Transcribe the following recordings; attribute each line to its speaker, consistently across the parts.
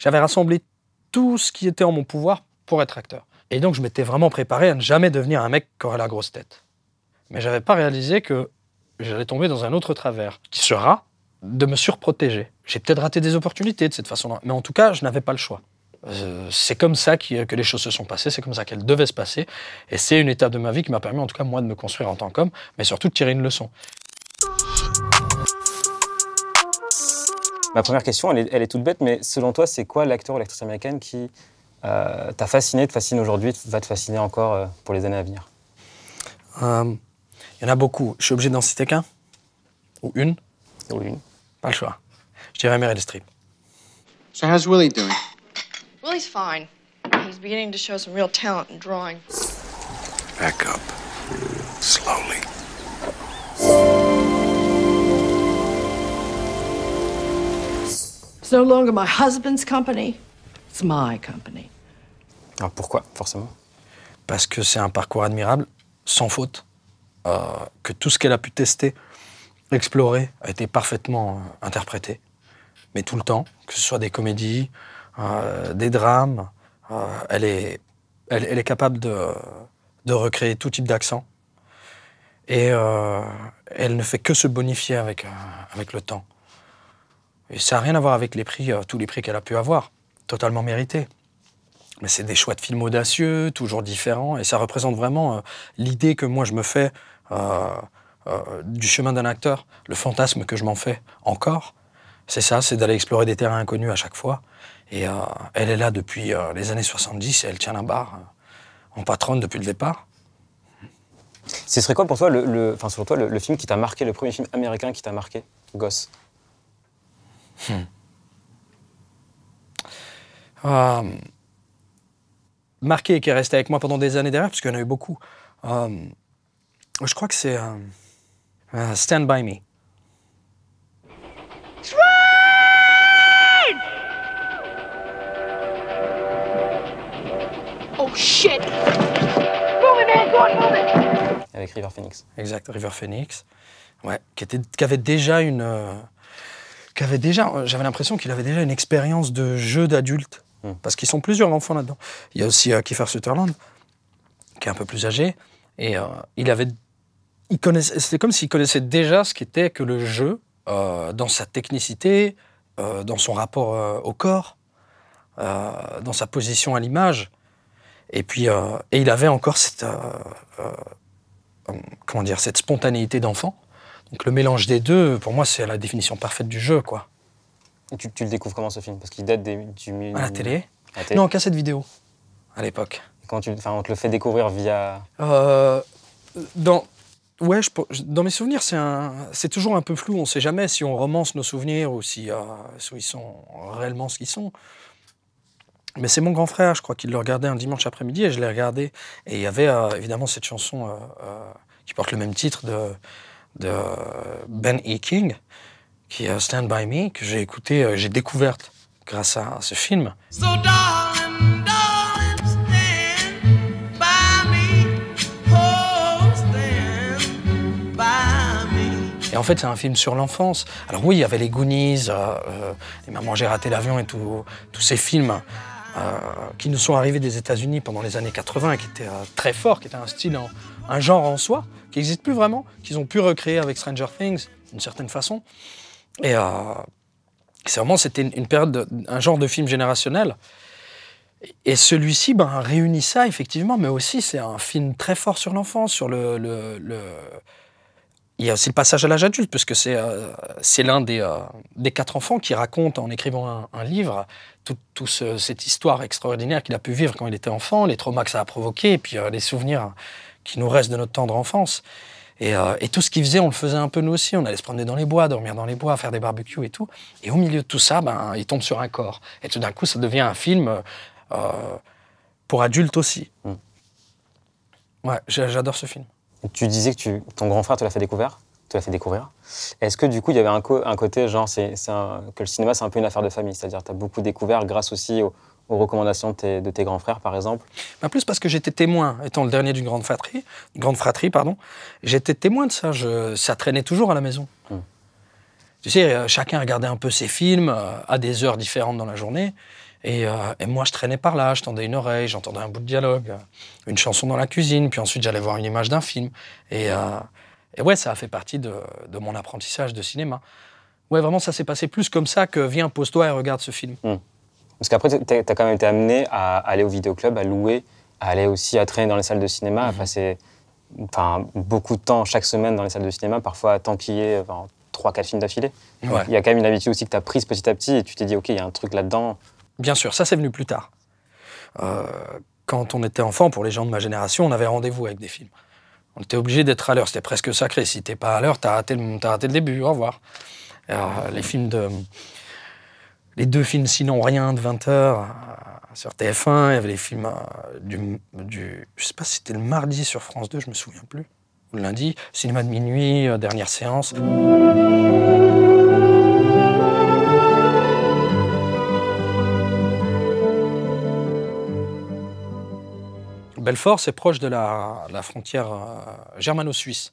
Speaker 1: J'avais rassemblé tout ce qui était en mon pouvoir pour être acteur. Et donc, je m'étais vraiment préparé à ne jamais devenir un mec qui aurait la grosse tête. Mais je n'avais pas réalisé que j'allais tomber dans un autre travers, qui sera de me surprotéger. J'ai peut-être raté des opportunités de cette façon-là, mais en tout cas, je n'avais pas le choix. Euh, c'est comme ça euh, que les choses se sont passées, c'est comme ça qu'elles devaient se passer, et c'est une étape de ma vie qui m'a permis, en tout cas, moi, de me construire en tant qu'homme, mais surtout de tirer une leçon.
Speaker 2: Ma première question, elle est, toute bête, mais selon toi, c'est quoi l'acteur ou l'actrice américaine qui euh, t'a fasciné, te fascine aujourd'hui, va te fasciner encore euh, pour les années à venir Il euh, y en a beaucoup. Je suis obligé d'en citer qu'un
Speaker 1: Ou une Ou une. Pas le choix. Je dirais Meryl Streep. So how's Willie doing Willie's fine. He's beginning to show some real talent in drawing.
Speaker 2: Back up. Slowly.
Speaker 1: It's no longer my husband's company. It's my company.
Speaker 2: Alors ah, pourquoi, forcément Parce
Speaker 1: que c'est un parcours admirable, sans faute, euh, que tout ce qu'elle a pu tester, explorer, a été parfaitement euh, interprété. Mais tout le temps, que ce soit des comédies, euh, des drames, elle, est, elle, est capable de, de recréer tout type d'accent. Et elle ne fait que se bonifier avec, avec le temps. Et ça n'a rien à voir avec les prix, euh, tous les prix qu'elle a pu avoir. Totalement mérités. Mais c'est des choix de films audacieux, toujours différents, et ça représente vraiment euh, l'idée que moi je me fais euh, du chemin d'un acteur, le fantasme que je m'en fais encore. C'est ça, c'est d'aller explorer des terrains inconnus à chaque fois. Et elle est là depuis les années 70 et elle tient la barre en patronne depuis le
Speaker 2: départ. Ce serait quoi pour toi, le, enfin selon toi, le film qui t'a marqué, le premier film américain qui t'a marqué, gosse Hmm.
Speaker 1: Euh, marqué qui est resté avec moi pendant des années derrière, parce qu'il y en a eu beaucoup. Euh, je crois que c'est euh, Stand By Me. Oh shit! Avec River Phoenix. Exact, River Phoenix. Ouais, qui, était, avait déjà une déjà, euh, j'avais l'impression qu'il avait déjà une expérience de jeu d'adulte. Hmm. Parce qu'ils sont plusieurs enfants là-dedans. Il y a aussi euh, Kiefer Sutherland, qui est un peu plus âgé, et euh, il avait, il connaissait, c'était comme s'il connaissait déjà ce qu'était que le jeu dans sa technicité, dans son rapport au corps, dans sa position à l'image, et puis et il avait encore cette, comment dire, cette spontanéité d'enfant donc le mélange
Speaker 2: des deux, pour moi, c'est la définition parfaite du jeu, quoi. Tu, tu le découvres comment ce film Parce qu'il date des, du À la télé Non, en cassette vidéo, à l'époque. Quand tu, on te le fait découvrir via.
Speaker 1: Euh, dans, ouais, dans mes souvenirs, c'est toujours un peu flou. On ne sait jamais si on romance nos souvenirs ou si, euh, sont réellement ce qu'ils sont. Mais c'est mon grand frère, je crois qu'il le regardait un dimanche après-midi et je l'ai regardé. Et il y avait euh, évidemment cette chanson euh, qui porte le même titre de de euh, Ben E. King, qui est Stand By Me, que j'ai écouté, euh, j'ai découverte grâce à ce film. Et en fait, c'est un film sur l'enfance. Alors oui, il y avait les Goonies, euh, Les Maman, j'ai raté l'avion et tous ces films qui nous sont arrivés des États-Unis pendant les années 80, qui étaient très forts, qui étaient un style en, un genre en soi qui n'existe plus vraiment, qu'ils ont pu recréer avec Stranger Things d'une certaine façon. Et euh, c'est vraiment c'était une, période, un genre de film générationnel. Et celui-ci ben, réunit ça effectivement, mais aussi c'est un film très fort sur l'enfance, sur le, Il y a aussi le passage à l'âge adulte, puisque c'est euh, l'un euh, des, quatre enfants qui raconte en écrivant un, livre toute cette histoire extraordinaire qu'il a pu vivre quand il était enfant, les traumas que ça a provoqué, et puis euh, les souvenirs qui nous reste de notre tendre enfance. Et, euh, tout ce qu'il faisait, on le faisait un peu nous aussi. On allait se promener dans les bois, dormir dans les bois, faire des barbecues et tout. Et au milieu de tout ça, ben, tombe sur un corps. Et tout d'un coup, ça devient un film euh, euh, pour adultes aussi. Hmm. Ouais, j'adore ce film.
Speaker 2: Tu disais que ton grand frère te l'a fait découvrir te fait découvrir. Est-ce que du coup, il y avait un, côté, genre, c'est que le cinéma, c'est un peu une affaire de famille, c'est-à-dire tu as beaucoup découvert grâce aussi au, aux recommandations de tes, grands frères, par exemple En
Speaker 1: bah, Plus parce que j'étais témoin, étant le dernier d'une grande fratrie, grande fratrie pardon, j'étais témoin de ça. Je, ça traînait toujours à la maison. Hmm. Tu sais, euh, chacun regardait un peu ses films euh, à des heures différentes dans la journée. Euh, et, moi, je traînais par là, je tendais une oreille, j'entendais un bout de dialogue, une chanson dans la cuisine, puis ensuite j'allais voir une image d'un film. Et, ouais, ça a fait partie de, mon apprentissage de cinéma. Ouais, vraiment, ça s'est passé plus comme ça que viens, pose-toi et regarde ce film. Hmm.
Speaker 2: Parce qu'après, tu as quand même été amené à aller au vidéoclub, à louer, à aller aussi à traîner dans les salles de cinéma, Enfin, à mhm. passer enfin, beaucoup de temps chaque semaine dans les salles de cinéma, parfois à tempiller enfin, 3-4 films d'affilée. Il y a quand même une habitude aussi que tu as prise petit à petit et tu t'es dit, OK, il y a un truc là-dedans. Bien sûr, ça c'est venu plus tard. Euh, quand on était enfant, pour les gens de ma génération, on
Speaker 1: avait rendez-vous avec des films. On était obligé d'être à l'heure, c'était presque sacré. Si t'es pas à l'heure, t'as raté, as raté le début, au revoir. Alors, euh, les films de, les deux films Sinon Rien de 20h euh, sur TF1, il y avait les films euh, du, du, Je sais pas si c'était le mardi sur France 2, je me souviens plus. le lundi, cinéma de minuit, euh, dernière séance. Belfort, c'est proche de la, frontière germano-suisse.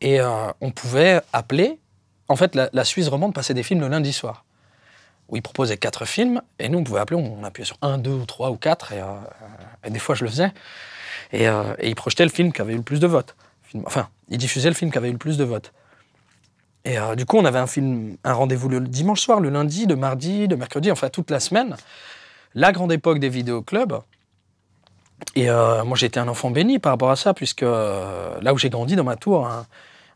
Speaker 1: Et on pouvait appeler. En fait, la, la Suisse romande passait des films le lundi soir où il proposait quatre films, et nous, on pouvait appeler, on appuyait sur un, deux, ou trois, ou quatre, et, euh, des fois, je le faisais. Et, euh, et, il projetait le film qui avait eu le plus de votes. Enfin, il diffusait le film qui avait eu le plus de votes. Et euh, du coup, on avait un film, un rendez-vous le dimanche soir, le lundi, le mardi, le mercredi, enfin toute la semaine. La grande époque des vidéoclubs. Et euh, moi, j'étais un enfant béni par rapport à ça, puisque là où j'ai grandi, dans ma tour, hein,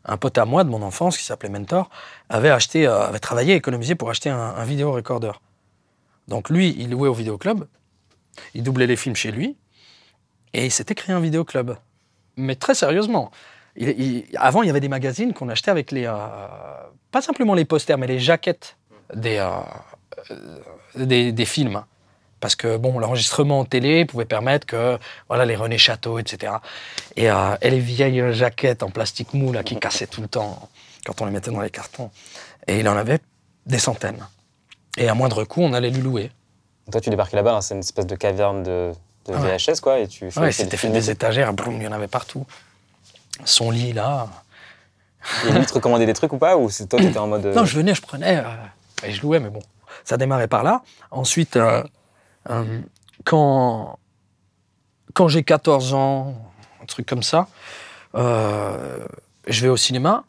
Speaker 1: un pote à moi de mon enfance qui s'appelait Mentor avait acheté, euh, avait travaillé, économisé pour acheter un, un vidéo recorder. Donc lui, il louait au vidéoclub, il doublait les films chez lui et il s'était créé un vidéoclub. Mais très sérieusement. avant, il y avait des magazines qu'on achetait avec les. Euh, pas simplement les posters, mais les jaquettes des, euh, des films. Parce que bon, l'enregistrement en télé pouvait permettre que voilà les René Château, etc. Et, euh, les vieilles jaquettes en plastique mou là, qui cassaient tout le temps quand on les mettait dans les cartons. Et il en avait des centaines. Et à moindre coût, on allait lui louer.
Speaker 2: Toi, tu débarquais là-bas, hein, c'est une espèce de caverne de, VHS, quoi, et tu. c'était fait des étagères,
Speaker 1: il y en avait partout. Son lit là.
Speaker 2: Et lui, te recommandait des trucs ou pas Ou c'est toi qui étais en mode. Euh, non, je
Speaker 1: venais, je prenais, euh, et je louais, mais bon. Ça démarrait par là. Ensuite, euh, euh, quand quand j'ai 14 ans, un truc comme ça, euh, je vais au cinéma.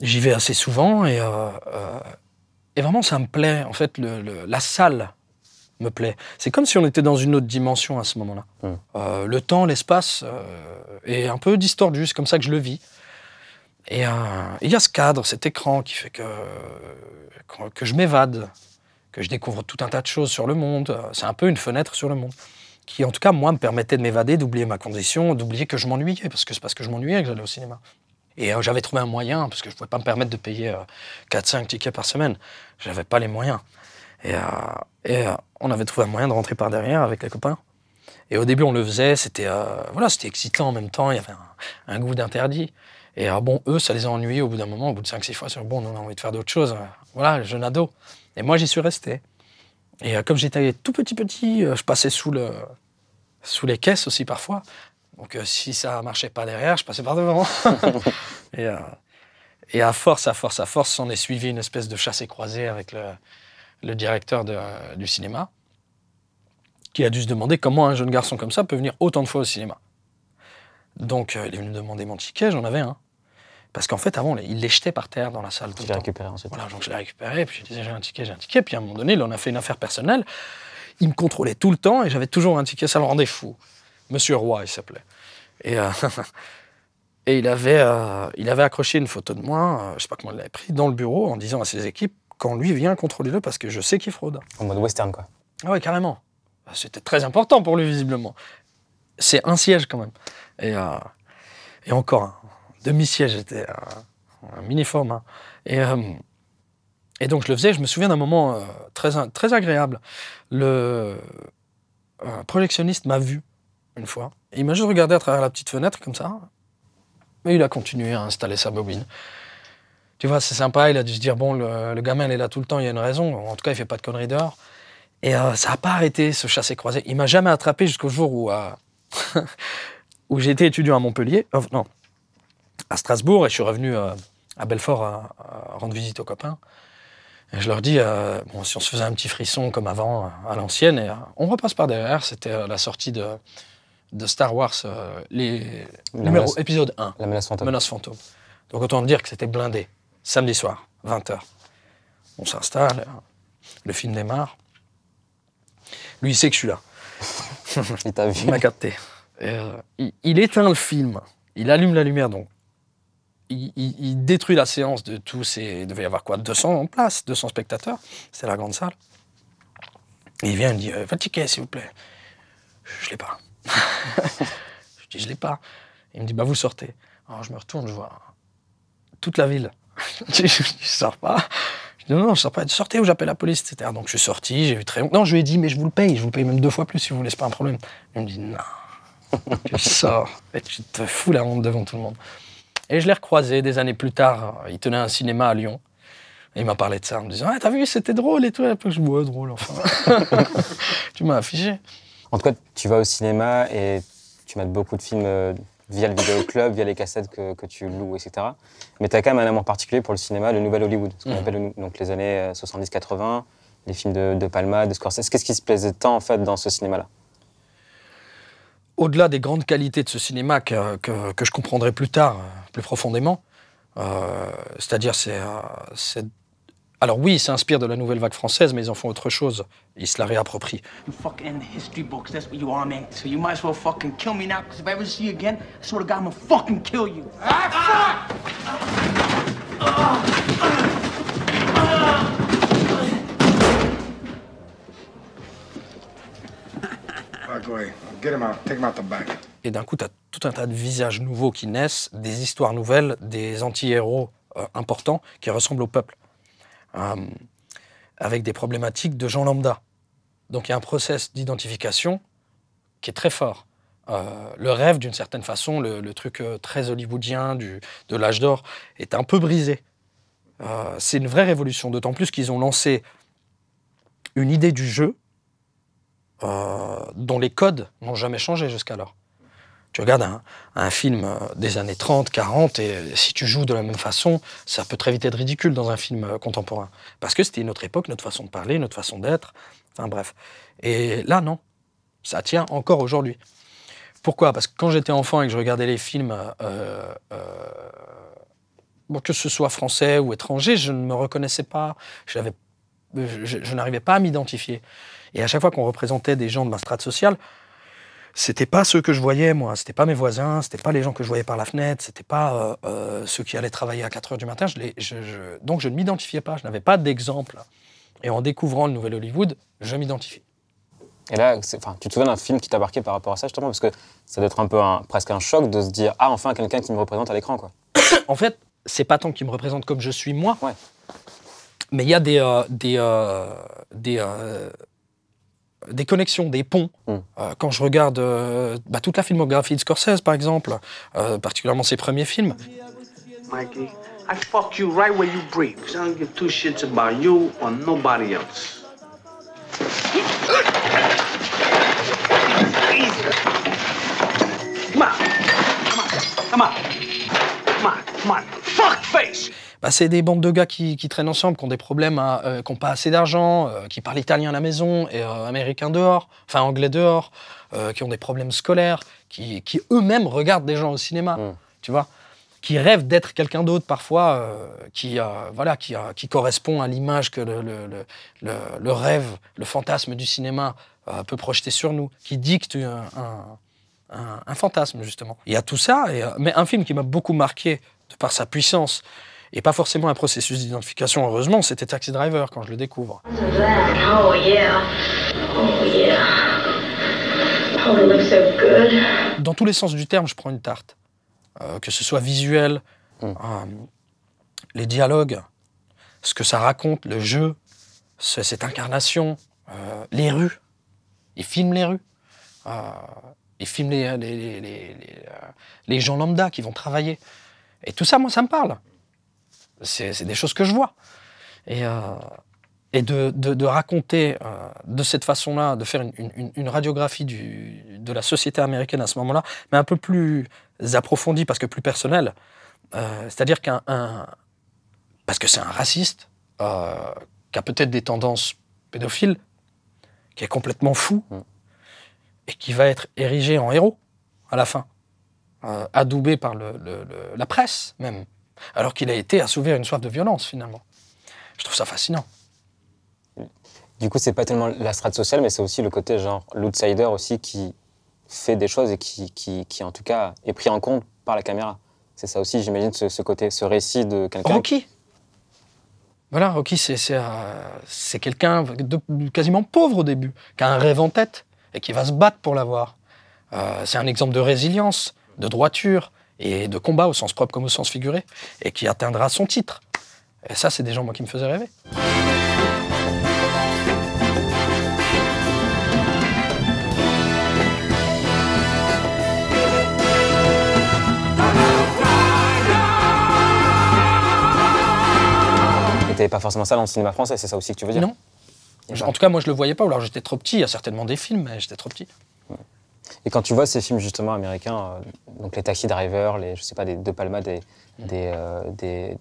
Speaker 1: J'y vais assez souvent et, euh, et vraiment ça me plaît. En fait, la salle me plaît. C'est comme si on était dans une autre dimension à ce moment-là. Mmh. le temps, l'espace est un peu distordu. C'est comme ça que je le vis. Et il y a ce cadre, cet écran qui fait que, que je m'évade que je découvre tout un tas de choses sur le monde. C'est un peu une fenêtre sur le monde qui, en tout cas, moi, me permettait de m'évader, d'oublier ma condition, d'oublier que je m'ennuyais, parce que c'est parce que je m'ennuyais que j'allais au cinéma. Et euh, j'avais trouvé un moyen, parce que je ne pouvais pas me permettre de payer 4-5 euh, tickets par semaine. Je n'avais pas les moyens. Et, euh, on avait trouvé un moyen de rentrer par derrière avec les copains. Et au début, on le faisait, c'était voilà, c'était excitant en même temps, il y avait un, goût d'interdit. Et bon, eux, ça les a ennuyés au bout d'un moment, au bout de 5-6 fois, sur bon, on a envie de faire d'autres choses. Voilà, jeune ado. Et moi, j'y suis resté. Et euh, comme j'étais tout petit, petit, euh, je passais sous, le, sous les caisses aussi parfois. Donc euh, si ça marchait pas derrière, je passais par devant. et, à force, à force, à force, on est suivi une espèce de chasse et croisée avec le, directeur du cinéma, qui a dû se demander comment un jeune garçon comme ça peut venir autant de fois au cinéma. Donc il est venu me demander mon ticket, j'en avais un. Parce qu'en fait, avant, il les jetait par terre dans la salle. Tu l'as récupéré ensuite. Voilà, donc je l'ai récupéré, puis je disais j'ai un ticket, j'ai un ticket. Puis à un moment donné, il en a fait une affaire personnelle. Il me contrôlait tout le temps et j'avais toujours un ticket, ça le rendait fou. Monsieur Roy, il s'appelait. Et, euh, il, avait, euh, il avait accroché une photo de moi, je euh, je sais pas comment il l'avait pris, dans le bureau en disant à ses équipes quand lui vient, contrôler le parce que je sais qu'il fraude. En mode western, quoi. Ah ouais, carrément. C'était très important pour lui, visiblement. C'est un siège, quand même. Et, et encore un demi-siège, j'étais un mini Hein. Et, euh, et donc je le faisais, je me souviens d'un moment euh, très, très agréable. Le un projectionniste m'a vu une fois, il m'a juste regardé à travers la petite fenêtre comme ça, mais il a continué à installer sa bobine. Tu vois, c'est sympa, il a dû se dire, bon, le, gamin, il est là tout le temps, il y a une raison, en tout cas, il fait pas de conneries dehors. Et euh, ça n'a pas arrêté, ce chassé-croisé. Il m'a jamais attrapé jusqu'au jour où, où j'étais étudiant à Montpellier. non, à Strasbourg et je suis revenu euh, à Belfort euh, euh, rendre visite aux copains. Et je leur dis, bon, si on se faisait un petit frisson comme avant, à l'ancienne, on repasse par derrière, c'était la sortie de, de Star Wars, les épisode 1. La menace fantôme. menace fantôme. Donc autant dire que c'était blindé, samedi soir, 20h. On s'installe, le film démarre. Lui, il sait que je suis là. il t'a vu. Il m'a capté. il, il, éteint le film. Il allume la lumière, donc il, détruit la séance de tous ces. Il devait y avoir quoi 200 places, 200 spectateurs. C'est la grande salle. il vient, il me dit euh, s'il vous plaît. Je ne l'ai pas. je dis Je l'ai pas. Il me dit Bah, vous sortez. Alors, je me retourne, je vois toute la ville. je, je, sors pas. Je dis non, non, je sors pas. Sortez ou j'appelle la police, etc. Donc je suis sorti, j'ai eu très honte. Non, je lui ai dit, mais je vous le paye, je vous paye même deux fois plus si vous ne laissez pas un problème. Il me dit non, je sors. Et tu te fous la honte devant tout le monde. Et je l'ai recroisé des années plus tard. Il tenait un cinéma
Speaker 2: à Lyon. il m'a parlé de ça en me disant ah,
Speaker 1: T'as vu, c'était drôle et tout. Et je me drôle, enfin.
Speaker 2: tu m'as affiché. En tout cas, tu vas au cinéma et tu mets beaucoup de films euh, via le vidéo club, via les cassettes que, tu loues, etc. Mais tu as quand même un amour particulier pour le cinéma, le nouvel Hollywood, ce qu'on mhm. appelle donc, les années 70-80, euh, les films de, de Palma, de Scorsese. Qu'est-ce qui se plaisait tant en fait dans ce cinéma-là
Speaker 1: au-delà des grandes qualités de ce cinéma que, que, je comprendrai plus tard, euh, plus profondément, euh, c'est-à-dire euh, c'est, alors oui, ils s'inspirent de la nouvelle vague française, mais ils en font autre chose. Ils se la réapproprient. Et d'un coup, tu as tout un tas de visages nouveaux qui naissent, des histoires nouvelles, des anti-héros euh, importants qui ressemblent au peuple, euh, avec des problématiques de gens lambda. Donc il y a un process d'identification qui est très fort. Euh, le rêve, d'une certaine façon, le, le truc très hollywoodien du, de l'âge d'or, est un peu brisé. c'est une vraie révolution, d'autant plus qu'ils ont lancé une idée du jeu euh, dont les codes n'ont jamais changé jusqu'alors. Tu regardes un, film euh, des années 30, 40, et si tu joues de la même façon, ça peut très vite être ridicule dans un film euh, contemporain. Parce que c'était une autre époque, notre façon de parler, notre façon d'être, enfin bref. Et là, non. Ça tient encore aujourd'hui. Pourquoi Parce que quand j'étais enfant et que je regardais les films, bon, que ce soit français ou étranger, je ne me reconnaissais pas, je, je n'arrivais pas à m'identifier. Et à chaque fois qu'on représentait des gens de ma strate sociale, c'était pas ceux que je voyais moi, c'était pas mes voisins, c'était pas les gens que je voyais par la fenêtre, c'était pas euh, euh, ceux qui allaient travailler à 4 heures du matin. Je les, donc je ne m'identifiais pas, je n'avais pas d'exemple. Et en découvrant le nouvel Hollywood, je m'identifie.
Speaker 2: Et là, enfin, tu te souviens d'un film qui t'a marqué par rapport à ça justement parce que ça doit être un peu presque un choc de se dire ah enfin quelqu'un qui me représente à l'écran quoi.
Speaker 1: en fait, c'est pas tant qu'il me représente comme je suis moi. Ouais. Mais il y a des, euh, des des connexions, des ponts. Mm. Euh, quand je regarde euh, bah, toute la filmographie de Scorsese, par exemple, euh, particulièrement ses premiers films.
Speaker 3: Mikey, I fuck you right where you breathe. I don't give two shits about you or nobody else. Come
Speaker 1: on, come on, come on, come on, come on, fuck face. Bah, c'est des bandes de gars qui, traînent ensemble, qui ont des problèmes, euh, qui n'ont pas assez d'argent, euh, qui parlent italien à la maison et euh, américain dehors, enfin anglais dehors, qui ont des problèmes scolaires, qui, eux-mêmes regardent des gens au cinéma, mm. tu vois qui rêvent d'être quelqu'un d'autre parfois, qui voilà, qui, qui, correspond à l'image que le, rêve, le fantasme du cinéma peut projeter sur nous, qui dicte un, fantasme, justement. Il y a tout ça, et, mais un film qui m'a beaucoup marqué de par sa puissance et pas forcément un processus d'identification. Heureusement, c'était Taxi Driver quand je le découvre. Dans tous les sens du terme, je prends une tarte. Euh, que ce soit visuel, mmh. euh, les dialogues, ce que ça raconte, le jeu, cette incarnation, euh, les rues. Ils filment les rues. Ils filment les, les, les, les, gens lambda qui vont travailler. Et tout ça, moi, ça me parle. C'est des choses que je vois. Et, euh, de, raconter euh, de cette façon-là, de faire une, radiographie de la société américaine à ce moment-là, mais un peu plus approfondie parce que plus personnelle. Euh, c'est-à-dire qu'un. parce que c'est un raciste, qui a peut-être des tendances pédophiles, qui est complètement fou, mm. et qui va être érigé en héros à la fin, adoubé par la presse même alors qu'il a été à une soif de violence finalement.
Speaker 2: Je trouve ça fascinant. Du coup, c'est pas tellement la strate sociale, mais c'est aussi le côté genre l'outsider aussi qui fait des choses et qui, en tout cas est pris en compte par la caméra. C'est ça aussi, j'imagine, ce, côté, ce récit de quelqu'un. Rocky
Speaker 1: Voilà, Rocky, c'est euh, quelqu'un quasiment pauvre au début, qui a un rêve en tête et qui va se battre pour l'avoir. Euh, c'est un exemple de résilience, de droiture, et de combat au sens propre comme au sens figuré, et qui atteindra son titre. Et ça, c'est des gens moi, qui me faisaient rêver.
Speaker 2: Et pas forcément ça dans le cinéma français, c'est ça aussi que tu veux dire Non.
Speaker 1: En tout cas, moi, je le voyais pas, ou alors j'étais trop petit. Il y a certainement des films, mais j'étais trop petit.
Speaker 2: Et quand tu vois ces films justement américains, euh, donc les Taxi Driver, les, je sais pas, des De Palma, des, mm. des, euh, des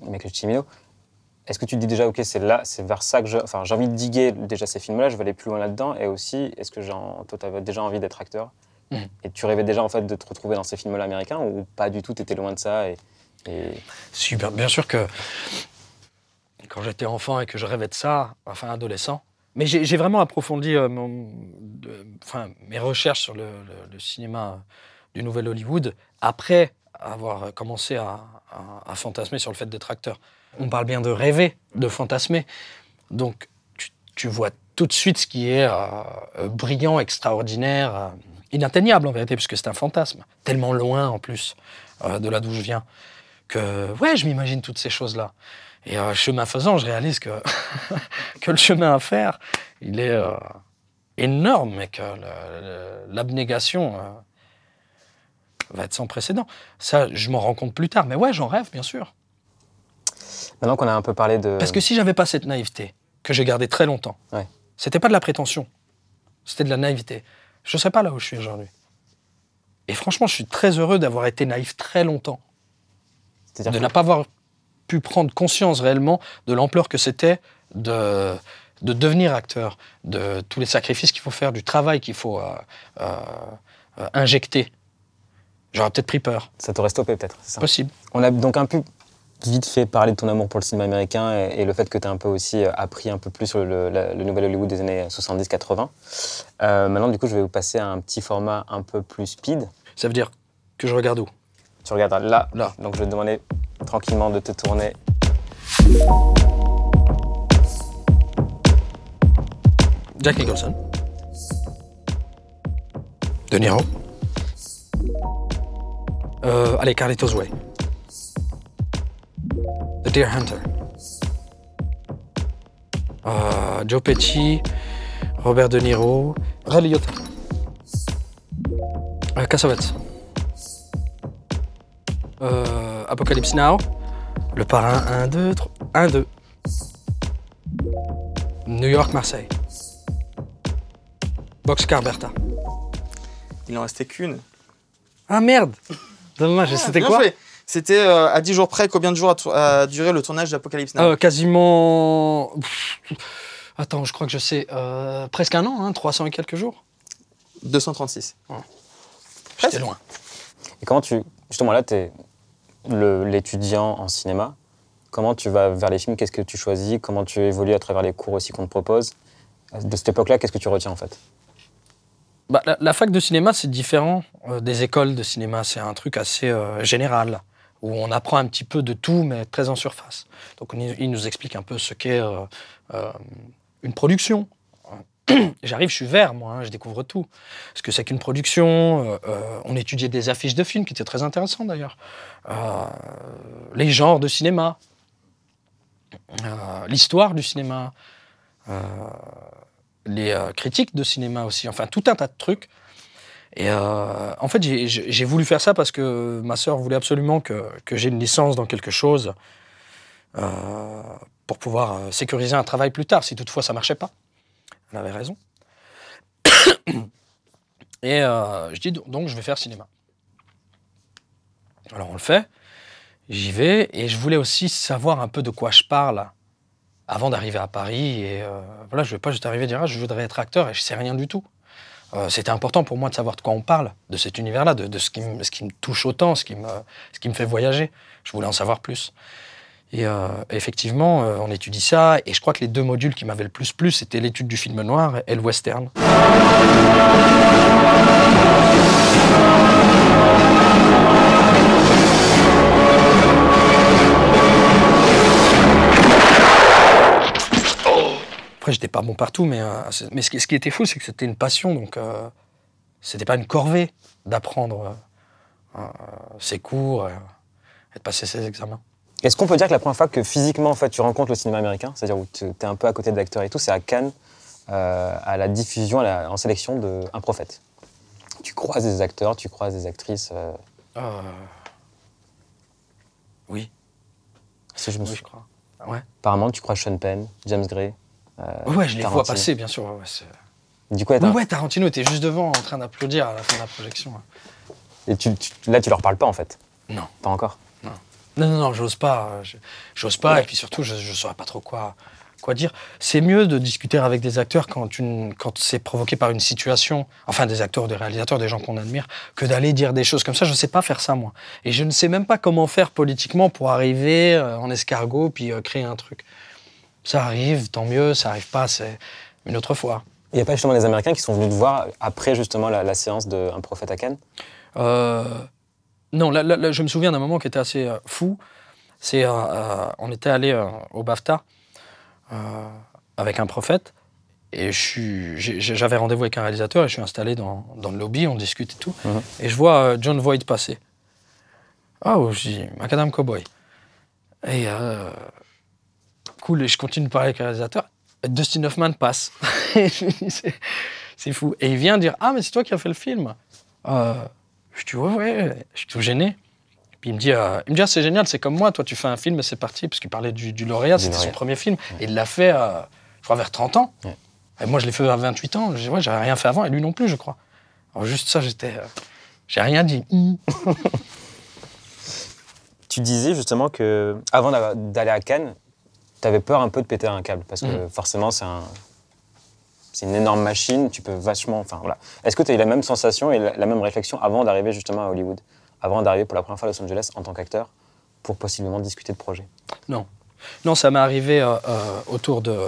Speaker 2: est-ce que tu te dis déjà, ok, c'est là, c'est vers ça que enfin, j'ai envie de diguer déjà ces films-là, je vais aller plus loin là-dedans, et aussi, est-ce que toi, tu avais déjà envie d'être acteur mm. Et tu rêvais déjà en fait de te retrouver dans ces films-là américains, ou pas du tout, tu étais loin de ça et, et... Super, bien sûr que
Speaker 1: quand j'étais enfant et que je rêvais de ça, enfin adolescent, mais j'ai vraiment approfondi euh, mes recherches sur le, cinéma du Nouvel Hollywood après avoir commencé à, fantasmer sur le fait d'être acteur. On parle bien de rêver, de fantasmer. Donc, tu, vois tout de suite ce qui est euh, euh, brillant, extraordinaire, inatteignable en vérité, puisque c'est un fantasme, tellement loin en plus de là d'où je viens, que ouais, je m'imagine toutes ces choses-là. Et euh, chemin faisant, je réalise que, que le chemin à faire, il est euh, énorme et que l'abnégation euh, va être sans précédent. Ça, je m'en rends compte plus tard. Mais ouais, j'en rêve, bien sûr.
Speaker 2: Maintenant qu'on a un peu parlé de... Parce que si
Speaker 1: j'avais pas cette naïveté, que j'ai gardée très longtemps, ouais. c'était pas de la prétention, c'était de la naïveté. Je ne serais pas là où je suis aujourd'hui. Et franchement, je suis très heureux d'avoir été naïf très longtemps. De ne pas avoir prendre conscience réellement de l'ampleur que c'était de, de devenir acteur, de tous les sacrifices qu'il faut faire, du travail qu'il faut euh, euh, injecter. J'aurais peut-être
Speaker 2: pris peur. Ça t'aurait stoppé peut-être, c'est ça Possible. On a donc un peu vite fait parler de ton amour pour le cinéma américain et, le fait que tu as un peu aussi euh, appris un peu plus sur le, nouvel Hollywood des années 70-80. maintenant, du coup, je vais vous passer à un petit format un peu plus speed. Ça veut dire que je regarde où tu regardes là. là. Donc je vais te demander tranquillement de te tourner. Jack Nicholson.
Speaker 1: De Niro. Euh, allez, Carlitos Way. The Deer Hunter. Euh, Joe Pesci, Robert De Niro, Ray Liotta. Euh, euh, Apocalypse Now, Le Parrain 1, 2, 3, 1, 2. New York, Marseille. Boxcar Bertha.
Speaker 3: Il en restait qu'une.
Speaker 1: Ah merde Dommage, c'était quoi
Speaker 3: C'était euh, à 10 jours près, combien de jours a, duré le tournage d'Apocalypse Now euh,
Speaker 1: Quasiment. Attends, je crois que je sais. Euh, presque un an, hein, 300 et quelques jours. 236. Ouais. loin.
Speaker 2: Et comment tu. Justement, là, tu es l'étudiant en cinéma, comment tu vas vers les films, qu'est-ce que tu choisis, comment tu évolues à travers les cours aussi qu'on te propose. De cette époque-là, qu'est-ce que tu retiens en fait
Speaker 1: bah, la, fac de cinéma, c'est différent euh, des écoles de cinéma. C'est un truc assez euh, général, où on apprend un petit peu de tout, mais très en surface. Donc, il nous explique un peu ce qu'est euh, une production, J'arrive, je suis vert, moi, hein, je découvre tout. Ce que c'est qu'une production, euh, euh, on étudiait des affiches de films, qui étaient très intéressantes d'ailleurs. Euh, les genres de cinéma, l'histoire du cinéma, les critiques de cinéma aussi, enfin tout un tas de trucs. Et en fait, j'ai voulu faire ça parce que ma sœur voulait absolument que, que j'ai une licence dans quelque chose pour pouvoir sécuriser un travail plus tard, si toutefois ça marchait pas. On avait raison. Et euh, je dis donc je vais faire cinéma. Alors on le fait, j'y vais et je voulais aussi savoir un peu de quoi je parle avant d'arriver à Paris. Et euh, voilà, je vais pas juste arriver et dire ah, je voudrais être acteur et je sais rien du tout. Euh, c'était important pour moi de savoir de quoi on parle, de cet univers-là, de, ce, qui me, touche autant, ce qui me fait voyager. Je voulais en savoir plus. Et euh, effectivement, euh, on étudie ça. Et je crois que les deux modules qui m'avaient le plus plu, c'était l'étude du film noir et le western. Après, j'étais pas bon partout, mais, euh, mais ce, qui, ce, qui, était fou, c'est que c'était une passion. Donc, c'était pas une corvée d'apprendre ses cours et de passer ses examens.
Speaker 2: Est-ce qu'on peut dire que la première fois que physiquement, en fait, tu rencontres le cinéma américain, c'est-à-dire où tu es un peu à côté de l'acteur et tout, c'est à Cannes, euh, à la diffusion, en sélection de prophète. Tu croises des acteurs, tu croises des actrices. Euh... Ah. Oui. je me oui, ah Apparemment, tu crois Sean Penn, James Gray. Euh, ouais, je les vois passer, bien sûr. Ouais, du coup,
Speaker 1: Tarantino était juste devant, en train d'applaudir à la fin de la projection.
Speaker 2: Et tu, là, tu leur parles pas, en fait Non. Pas encore
Speaker 1: non, non, non, j'ose pas. Euh, j'ose pas, et puis surtout, je ne saurais pas trop quoi, quoi dire. C'est mieux de discuter avec des acteurs quand, quand c'est provoqué par une situation, enfin des acteurs, des réalisateurs, des gens qu'on admire, que d'aller dire des choses comme ça. Je ne sais pas faire ça, moi. Et je ne sais même pas comment faire politiquement pour arriver euh, en escargot puis euh, créer un truc. Ça arrive, tant mieux, ça arrive pas, c'est une autre fois.
Speaker 2: Il n'y a pas justement des Américains qui sont venus te voir après justement la, séance d'Un prophète à Cannes
Speaker 1: euh, non, là, je me souviens d'un moment qui était assez euh, fou. C'est, euh, euh, on était allé au BAFTA avec un prophète, et j'avais rendez-vous avec un réalisateur, et je suis installé dans, le lobby, on discute et tout, mhm. et je vois John Voight passer. Ah, oh, je dis, Macadam Cowboy. Et cool, et je continue de parler avec le réalisateur. Dustin Hoffman passe. c'est fou. Et il vient dire, ah, mais c'est toi qui as fait le film. Je ouais, je suis tout gêné. Puis il me dit, euh, ah, c'est génial, c'est comme moi, toi tu fais un film et c'est parti, parce qu'il parlait du, lauréat, c'était son premier film. Et il l'a fait, euh, je crois, vers 30 ans. Et moi je l'ai fait à 28 ans, je j'avais rien fait avant, et lui non plus, je crois. juste ça, j'étais. Euh, j'ai rien dit.
Speaker 2: tu disais justement que, avant d'aller à Cannes, tu avais peur un peu de péter un câble, parce que mm. forcément c'est un c'est une énorme machine, tu peux vachement. Enfin, voilà. Est-ce que tu as eu la même sensation et la, même réflexion avant d'arriver justement à Hollywood Avant d'arriver pour la première fois à Los Angeles en tant qu'acteur pour possiblement discuter de projet
Speaker 1: Non. Non, ça m'est arrivé euh, euh, autour de,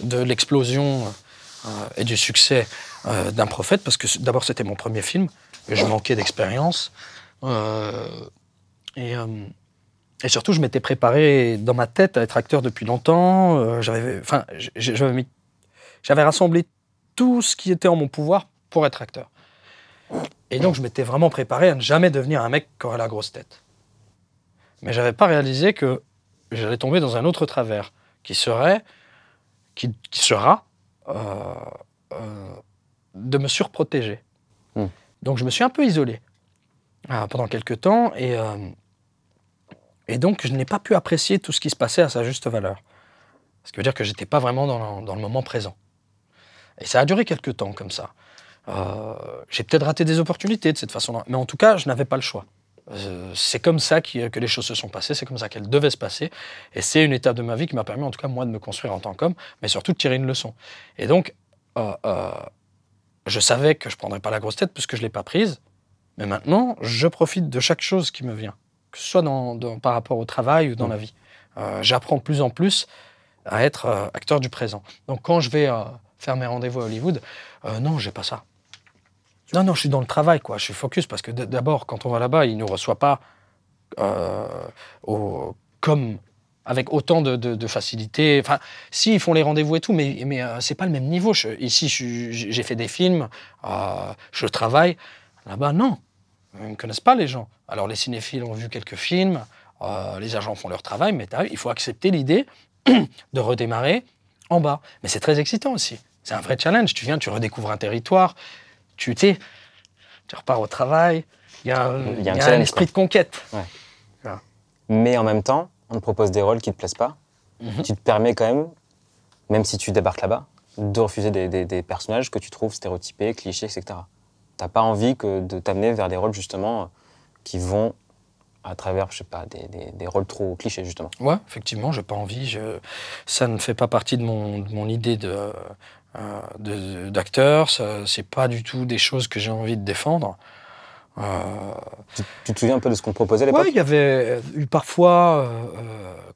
Speaker 1: de l'explosion euh, et du succès d'un prophète, parce que d'abord c'était mon premier film, et je manquais d'expérience. Et, et, surtout, je m'étais préparé dans ma tête à être acteur depuis longtemps. j'avais, enfin, mis j'avais rassemblé tout ce qui était en mon pouvoir pour être acteur. Et donc, je m'étais vraiment préparé à ne jamais devenir un mec qui aurait la grosse tête. Mais j'avais pas réalisé que j'allais tomber dans un autre travers, qui serait, qui, sera, euh, euh, de me surprotéger. Hmm. Donc, je me suis un peu isolé euh, pendant quelques temps, et, et donc, je n'ai pas pu apprécier tout ce qui se passait à sa juste valeur. Ce qui veut dire que j'étais pas vraiment dans le moment présent. Et ça a duré quelques temps comme ça. Euh, j'ai peut-être raté des opportunités de cette façon-là, mais en tout cas, je n'avais pas le choix. Euh, c'est comme ça que les choses se sont passées, c'est comme ça qu'elles devaient se passer, et c'est une étape de ma vie qui m'a permis, en tout cas, moi, de me construire en tant qu'homme, mais surtout de tirer une leçon. Et donc, euh, je savais que je ne prendrais pas la grosse tête puisque je ne l'ai pas prise, mais maintenant, je profite de chaque chose qui me vient, que ce soit dans, par rapport au travail ou dans mmh. la vie. J'apprends de plus en plus à être acteur du présent. Donc, quand je vais faire mes rendez-vous à Hollywood. Euh, non, j'ai pas ça. Non, non, je suis dans le travail, quoi. Je suis focus parce que d'abord, quand on va là-bas, ils ne nous reçoivent pas euh, comme avec autant de, facilité. Enfin, si, ils font les rendez-vous et tout, mais, mais n'est euh, c'est pas le même niveau. ici, j'ai fait des films, euh, je travaille. Là-bas, non. Ils ne connaissent pas les gens. Alors, les cinéphiles ont vu quelques films, les agents font leur travail, mais il faut accepter l'idée de redémarrer en bas. Mais c'est très excitant aussi. C'est un vrai challenge. Tu viens, tu redécouvres un territoire, tu sais, tu repars au travail. Il y a un, esprit de conquête.
Speaker 2: Mais en même temps, on te propose des rôles qui ne te plaisent pas. Mhm. Tu te permets quand même, même si tu débarques là-bas, de refuser des, personnages que tu trouves stéréotypés, clichés, etc. T'as pas envie que de t'amener vers des rôles justement qui vont à travers, je sais pas, des, rôles trop clichés justement.
Speaker 1: Ouais, effectivement, j'ai pas envie. Je... Ça ne fait pas partie de mon idée de, euh, d'acteurs. C'est pas du tout des choses que j'ai envie de défendre. Euh,
Speaker 2: tu, te souviens un peu de ce qu'on proposait à l'époque Oui, il y
Speaker 1: avait euh, eu parfois,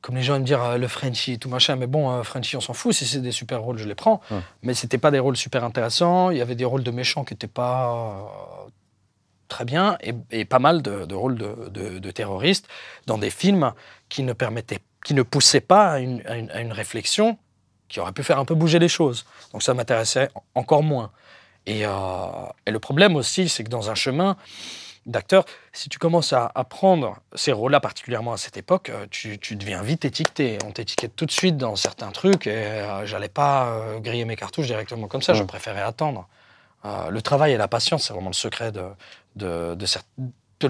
Speaker 1: comme les gens aiment dire, le Frenchie et tout machin, mais bon, Frenchie, on s'en fout, si c'est des super rôles, je les prends. Hum. Mais c'était pas des rôles super intéressants, il y avait des rôles de méchants qui n'étaient pas très bien, et, pas mal de, rôles de, terroristes dans des films qui ne permettaient, qui ne poussaient pas à une réflexion qui aurait pu faire un peu bouger les choses. Donc ça m'intéressait encore moins. Euh, et, le problème aussi, c'est que dans un chemin d'acteur, si tu commences à, prendre ces rôles-là, particulièrement à cette époque, euh, tu, deviens vite étiqueté. On t'étiquette tout de suite dans certains trucs et euh, j'allais pas griller mes cartouches directement comme ça, je préférais attendre. le travail et la patience, c'est vraiment le secret de, de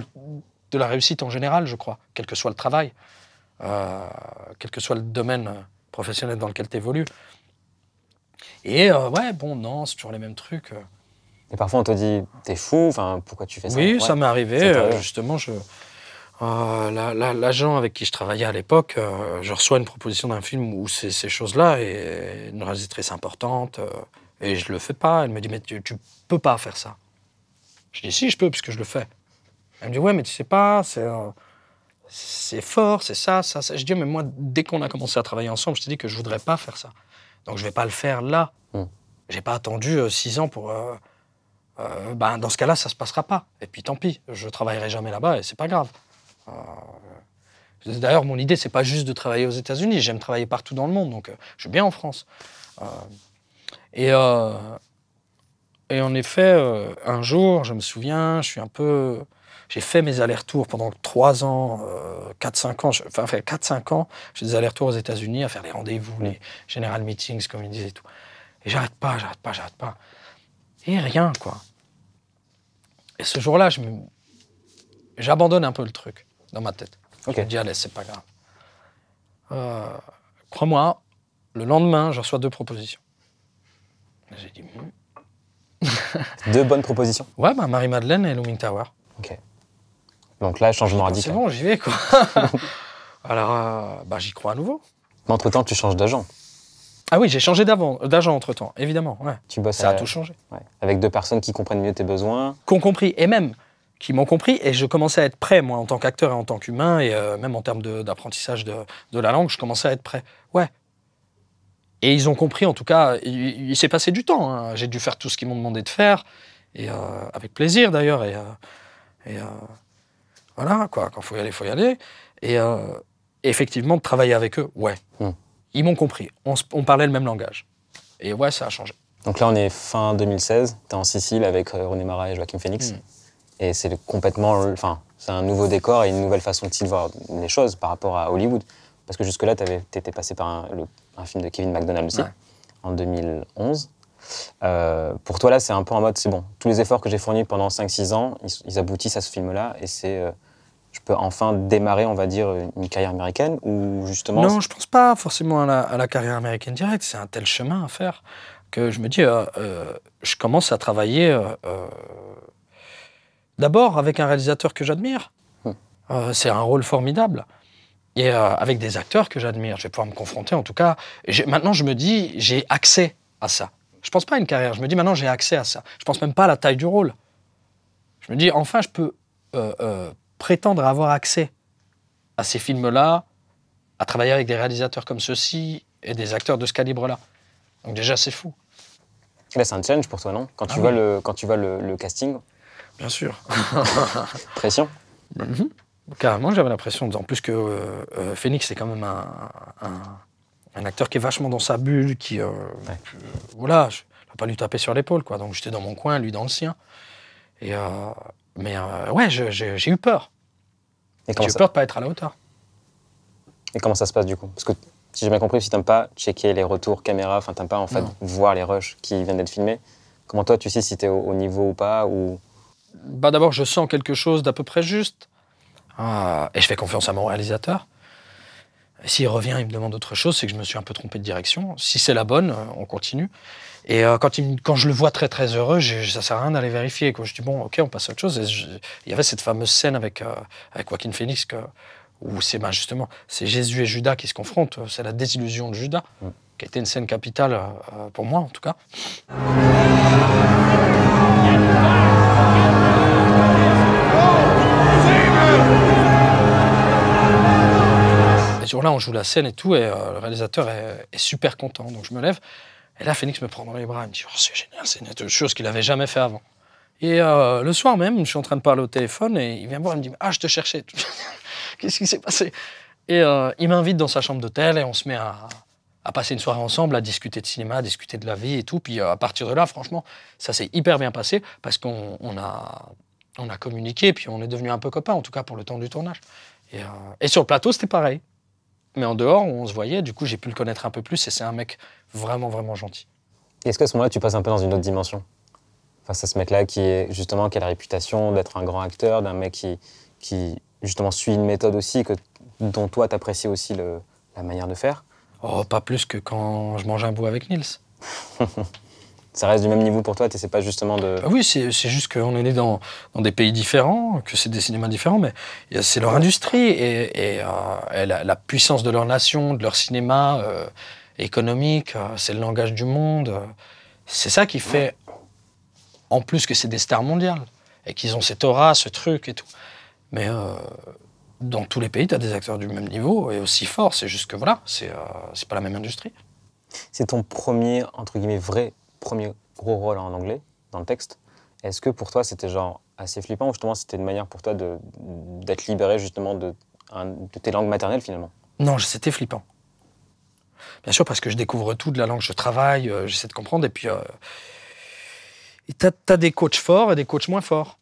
Speaker 1: la réussite en général, je crois, quel que soit le travail, quel que soit le domaine professionnel dans lequel tu évolues. Et euh, ouais, bon, non, c'est toujours les mêmes trucs.
Speaker 2: Euh. Et parfois, on te dit, t'es fou, pourquoi tu fais ça Oui, ça m'est arrivé. Euh, justement, je,
Speaker 1: l'agent avec qui je travaillais à l'époque, je reçois une proposition d'un film où c'est ces choses-là, et une réalisatrice importante, et je le fais pas. Elle me dit, mais tu, tu peux pas faire ça. Je dis, si, je peux, puisque je le fais. Elle me dit, ouais, mais tu sais pas, c'est c'est fort, c'est ça, ça, Je dis, mais moi, dès qu'on a commencé à travailler ensemble, je t'ai dit que je voudrais pas faire ça. Donc, je vais pas le faire là. Je hmm. J'ai pas attendu euh, six ans pour. Euh, euh, ben, dans ce cas-là, ça se passera pas. Et puis, tant pis, je travaillerai jamais là-bas et c'est pas grave. D'ailleurs, mon idée, c'est pas juste de travailler aux États-Unis. J'aime travailler partout dans le monde, donc je suis bien en France. et. et en effet, un jour, je me souviens, je suis un peu j'ai fait mes allers-retours pendant 3 ans, 4-5 euh, ans, je, enfin, 4-5 ans, j'ai des allers-retours aux États-Unis à faire les rendez-vous, mm. les general meetings, comme ils disaient et tout. Et j'arrête pas, j'arrête pas, j'arrête pas. Et rien, quoi. Et ce jour-là, je j'abandonne un peu le truc dans ma tête. Je me dis, allez, c'est pas grave. Euh, crois-moi, le lendemain, je reçois deux propositions.
Speaker 2: J'ai dit, hmm. deux bonnes propositions
Speaker 1: Ouais, bah, Marie-Madeleine et Looming Tower.
Speaker 2: Ok. Donc là, changement radical. C'est bon, j'y vais, quoi. Alors, euh, bah, j'y crois à nouveau. Mais entre-temps, tu changes d'agent.
Speaker 1: Ah oui, j'ai changé d'agent entre-temps, évidemment.
Speaker 2: Tu bosses Ça à... a tout changé. Avec deux personnes qui comprennent mieux tes besoins. ont compris,
Speaker 1: et même qui m'ont compris, et je commençais à être prêt, moi, en tant qu'acteur et en tant qu'humain, et euh, même en termes d'apprentissage de, la langue, je commençais à être prêt. Ouais. Et ils ont compris, en tout cas, il, s'est passé du temps. Hein. J'ai dû faire tout ce qu'ils m'ont demandé de faire, et euh, avec plaisir d'ailleurs, et voilà, quoi. Quand faut y aller, faut y aller. Et euh, effectivement, de travailler avec eux, ouais. Hmm. Ils m'ont compris. On, parlait le même langage. Et ouais, ça a changé.
Speaker 2: Donc là, on est fin 2016. Tu es en Sicile avec euh, René Mara et Joachim Phoenix. Hmm. Et c'est complètement. Enfin, c'est un nouveau décor et une nouvelle façon de voir les choses par rapport à Hollywood. Parce que jusque-là, tu étais passé par un, film de Kevin McDonald aussi, en 2011. Euh, pour toi, là, c'est un peu en mode c'est bon, tous les efforts que j'ai fournis pendant 5-6 ans, ils, aboutissent à ce film-là et c'est je peux enfin démarrer, on va dire, une carrière américaine ou justement Non, je
Speaker 1: pense pas forcément à la, carrière américaine directe. C'est un tel chemin à faire que je me dis, euh, euh, je commence à travailler euh, d'abord avec un réalisateur que j'admire. Hmm. c'est un rôle formidable. Et avec des acteurs que j'admire. Je vais pouvoir me confronter, en tout cas. Maintenant, je me dis, j'ai accès à ça. Je pense pas à une carrière. Je me dis, maintenant, j'ai accès à ça. Je pense même pas à la taille du rôle. Je me dis, enfin, je peux prétendre avoir accès à ces films-là, à travailler avec des réalisateurs comme ceux-ci et des acteurs de ce calibre-là. Donc déjà, c'est fou. c'est un
Speaker 2: challenge pour toi, non quand, tu vas ah vois le, quand tu vois le, casting
Speaker 1: Bien sûr.
Speaker 2: Pression mm
Speaker 1: moi Carrément, j'avais l'impression. En plus que euh, euh, Phoenix, c'est quand même un, un, acteur qui est vachement dans sa bulle, qui. Euh, voilà, je ne pas lui taper sur l'épaule, quoi. Donc j'étais dans mon coin, lui dans le sien. Et, euh, mais ouais, j'ai eu peur. Et tu peur de pas être à la hauteur.
Speaker 2: Et comment ça se passe du coup Parce que si j'ai bien compris, si t'aimes pas checker les retours caméra, enfin t'aimes pas en fait voir les rushs qui viennent d'être filmés, comment toi tu sais si tu es au niveau ou pas ou... Bah d'abord je sens quelque chose d'à peu près juste
Speaker 1: ah, et je fais confiance à mon réalisateur. S'il revient, il me demande autre chose, c'est que je me suis un peu trompé de direction. Si c'est la bonne, euh, on continue. Et euh, quand, il, quand je le vois très très heureux, je, ça sert à rien d'aller vérifier. Quoi. Je dis bon, ok, on passe à autre chose. il y avait cette fameuse scène avec euh, avec Joaquin Phoenix que, où c'est ben, justement c'est Jésus et Judas qui se confrontent. C'est la désillusion de Judas, mm. qui a été une scène capitale pour moi en tout cas. là on joue la scène et tout, et euh, le réalisateur est, super content. Donc je me lève, et là, Phoenix me prend dans les bras, il me dit oh, C'est génial, c'est une chose qu'il n'avait jamais fait avant. Et euh, le soir même, je suis en train de parler au téléphone, et il vient me voir, il me dit Ah, je te cherchais. Qu'est-ce qui s'est passé Et euh, il m'invite dans sa chambre d'hôtel, et on se met à, passer une soirée ensemble, à discuter de cinéma, à discuter de la vie et tout. Puis à partir de là, franchement, ça s'est hyper bien passé, parce qu'on a, on a communiqué, puis on est devenu un peu copains, en tout cas pour le temps du tournage. Et, et, sur le plateau, c'était pareil. Mais en dehors, on se voyait, du coup, j'ai pu le connaître un peu plus et c'est un mec vraiment, vraiment gentil.
Speaker 2: Est-ce qu'à ce, moment-là, tu passes un peu dans une autre dimension face à ce mec-là qui est justement qui a la réputation d'être un grand acteur, d'un mec qui, qui justement suit une méthode aussi que, dont toi t'apprécies aussi la manière de faire.
Speaker 1: Oh, pas plus que quand je mange un bout avec Nils.
Speaker 2: ça reste du même niveau pour toi, tu sais
Speaker 1: pas justement de... Ah oui, c'est juste qu'on est né dans, des pays différents, que c'est des cinémas différents, mais c'est leur industrie et, euh, la, puissance de leur nation, de leur cinéma euh, économique, euh, c'est le langage du monde. C'est ça qui fait, en plus que c'est des stars mondiales et qu'ils ont cette aura, ce truc et tout. Mais dans tous les pays, tu as des acteurs du même niveau et aussi forts, c'est juste que voilà, c'est pas
Speaker 2: la même industrie. C'est ton premier, entre guillemets, vrai premier gros rôle en anglais dans le texte. Est-ce que pour toi c'était genre assez flippant ou justement c'était une manière pour toi d'être libéré justement de, de tes langues maternelles finalement
Speaker 1: Non, c'était flippant. Bien sûr, parce que je découvre tout de la langue, je travaille, euh, j'essaie de comprendre. Et puis, euh, tu as, des coachs forts et des coachs moins forts.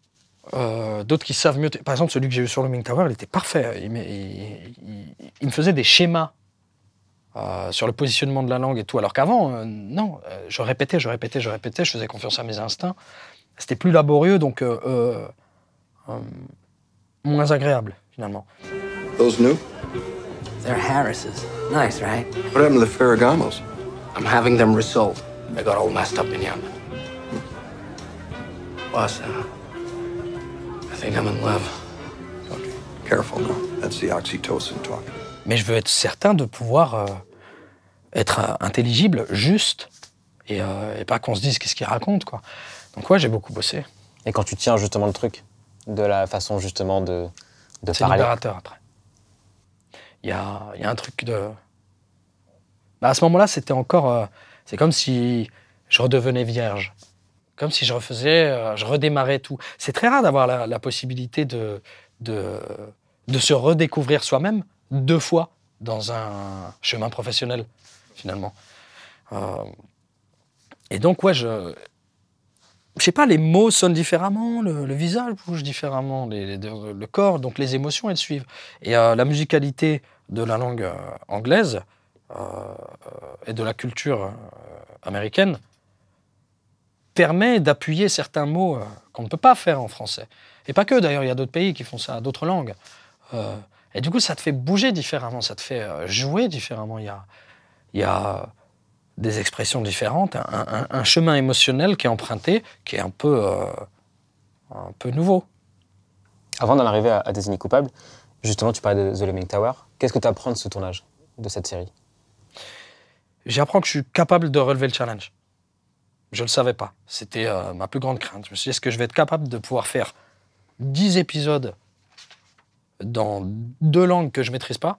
Speaker 1: Euh, d'autres qui savent mieux. Par exemple, celui que j'ai eu sur le Ming Tower, il était parfait. Il, il, me faisait des schémas euh, sur le positionnement de la langue et tout. Alors qu'avant, euh, non, euh, je répétais, je répétais, je répétais, je faisais confiance à mes instincts. C'était plus laborieux, donc euh, moins agréable finalement. Those new? They're Harris's. Nice, right? What happened to the Ferragamos? I'm having them resold. They got all messed up in Yemen. Boss, uh, I think I'm in love. Okay, careful now. That's the oxytocin talking mais je veux être certain de pouvoir euh, être euh, intelligible, juste, euh, et, pas qu'on se dise qu'est-ce qu'il raconte, quoi.
Speaker 2: Donc ouais, j'ai beaucoup bossé. Et quand tu tiens justement le truc, de la façon justement de, de C'est libérateur après. Il y a, y a, un truc
Speaker 1: de... Bah, à ce moment-là, c'était encore... C'est comme si je redevenais vierge comme si je refaisais, je redémarrais tout. C'est très rare d'avoir la, possibilité de, de se redécouvrir soi-même deux fois dans un chemin professionnel, finalement. Euh, et donc, ouais, je. Je sais pas, les mots sonnent différemment, le, visage bouge différemment, le corps, donc les émotions, elles suivent. Et euh, la musicalité de la langue euh, anglaise et de la culture américaine permet d'appuyer certains mots qu'on ne peut pas faire en français. Et pas que, d'ailleurs, il y a d'autres pays qui font ça, d'autres langues. Et du coup, ça te fait bouger différemment, ça te fait euh, jouer différemment. Il y a, il y a des expressions différentes, un, chemin émotionnel qui est emprunté,
Speaker 2: qui est un peu, euh, un peu nouveau. Avant d'en arriver à, à désigner coupable, justement, tu parlais de The Lemming Tower. Qu'est-ce que tu apprends de ce tournage, de cette série
Speaker 1: J'apprends que je suis capable de relever le challenge.
Speaker 2: Je ne le savais pas. C'était euh,
Speaker 1: ma plus grande crainte. Je me suis dit, est-ce que je vais être capable de pouvoir faire 10 épisodes dans deux langues que je ne maîtrise pas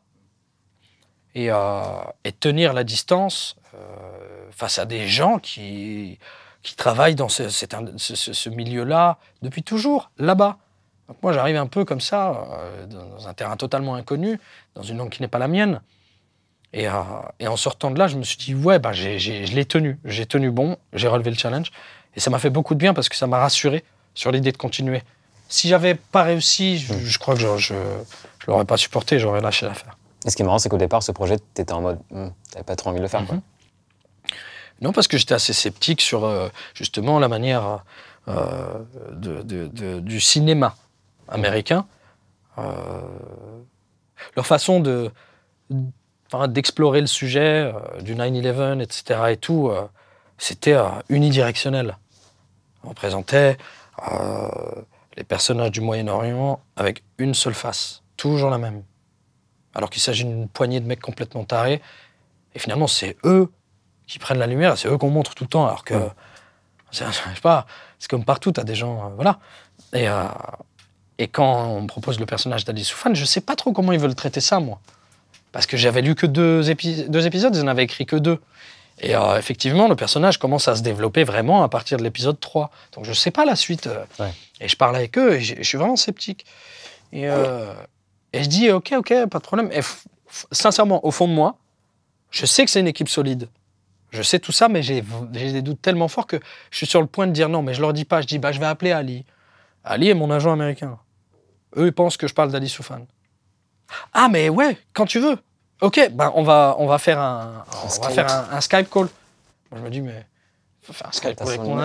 Speaker 1: euh, et, tenir la distance euh, face à des gens qui, qui travaillent dans ce, milieu-là depuis toujours, là-bas. moi, j'arrive un peu comme ça, euh, dans un terrain totalement inconnu, dans une langue qui n'est pas la mienne. Et, en sortant de là, je me suis dit, ouais, bah, je l'ai tenu. J'ai tenu bon, j'ai relevé le challenge. Et ça m'a fait beaucoup de bien parce que ça m'a rassuré sur l'idée de continuer si j'avais pas réussi, je, hmm. crois que je, ne l'aurais pas supporté, j'aurais lâché l'affaire.
Speaker 2: Et ce qui est marrant, c'est qu'au départ, ce projet, tu étais en mode, n'avais hmm, pas trop envie de le faire. quoi. Mhm.
Speaker 1: Non, parce que j'étais assez sceptique sur euh, justement la manière euh, de, du cinéma américain, euh, leur façon de d'explorer le sujet du 9-11, etc. et tout, c'était unidirectionnel. On présentait les personnages du Moyen-Orient avec une seule face, toujours la même. Alors qu'il s'agit d'une poignée de mecs complètement tarés. Et finalement, c'est eux qui prennent la lumière, c'est eux qu'on montre tout le temps. Alors que, je sais pas, c'est comme partout, t'as des gens, euh, voilà. Euh, et, quand on me propose le personnage d'Ali Soufan, je sais pas trop comment ils veulent traiter ça, moi. Parce que j'avais lu que deux, deux épisodes, ils en avaient écrit que deux. Et euh, effectivement, le personnage commence à se développer vraiment à partir de l'épisode 3. Donc je ne sais pas la suite. Euh, et je parle avec eux et je suis vraiment sceptique. Euh, et, je dis, OK, OK, pas de problème. Et sincèrement, au fond de moi, je sais que c'est une équipe solide. Je sais tout ça, mais j'ai des doutes tellement forts que je suis sur le point de dire non, mais je leur dis pas. Je dis, bah, je vais appeler Ali. Ali est mon agent américain. Eux, ils pensent que je parle d'Ali Soufan. Ah, mais ouais, quand tu veux. Ok, ben on va, on va faire un, on va faire un, Skype call. je me dis, mais faut faire un Skype call avec mon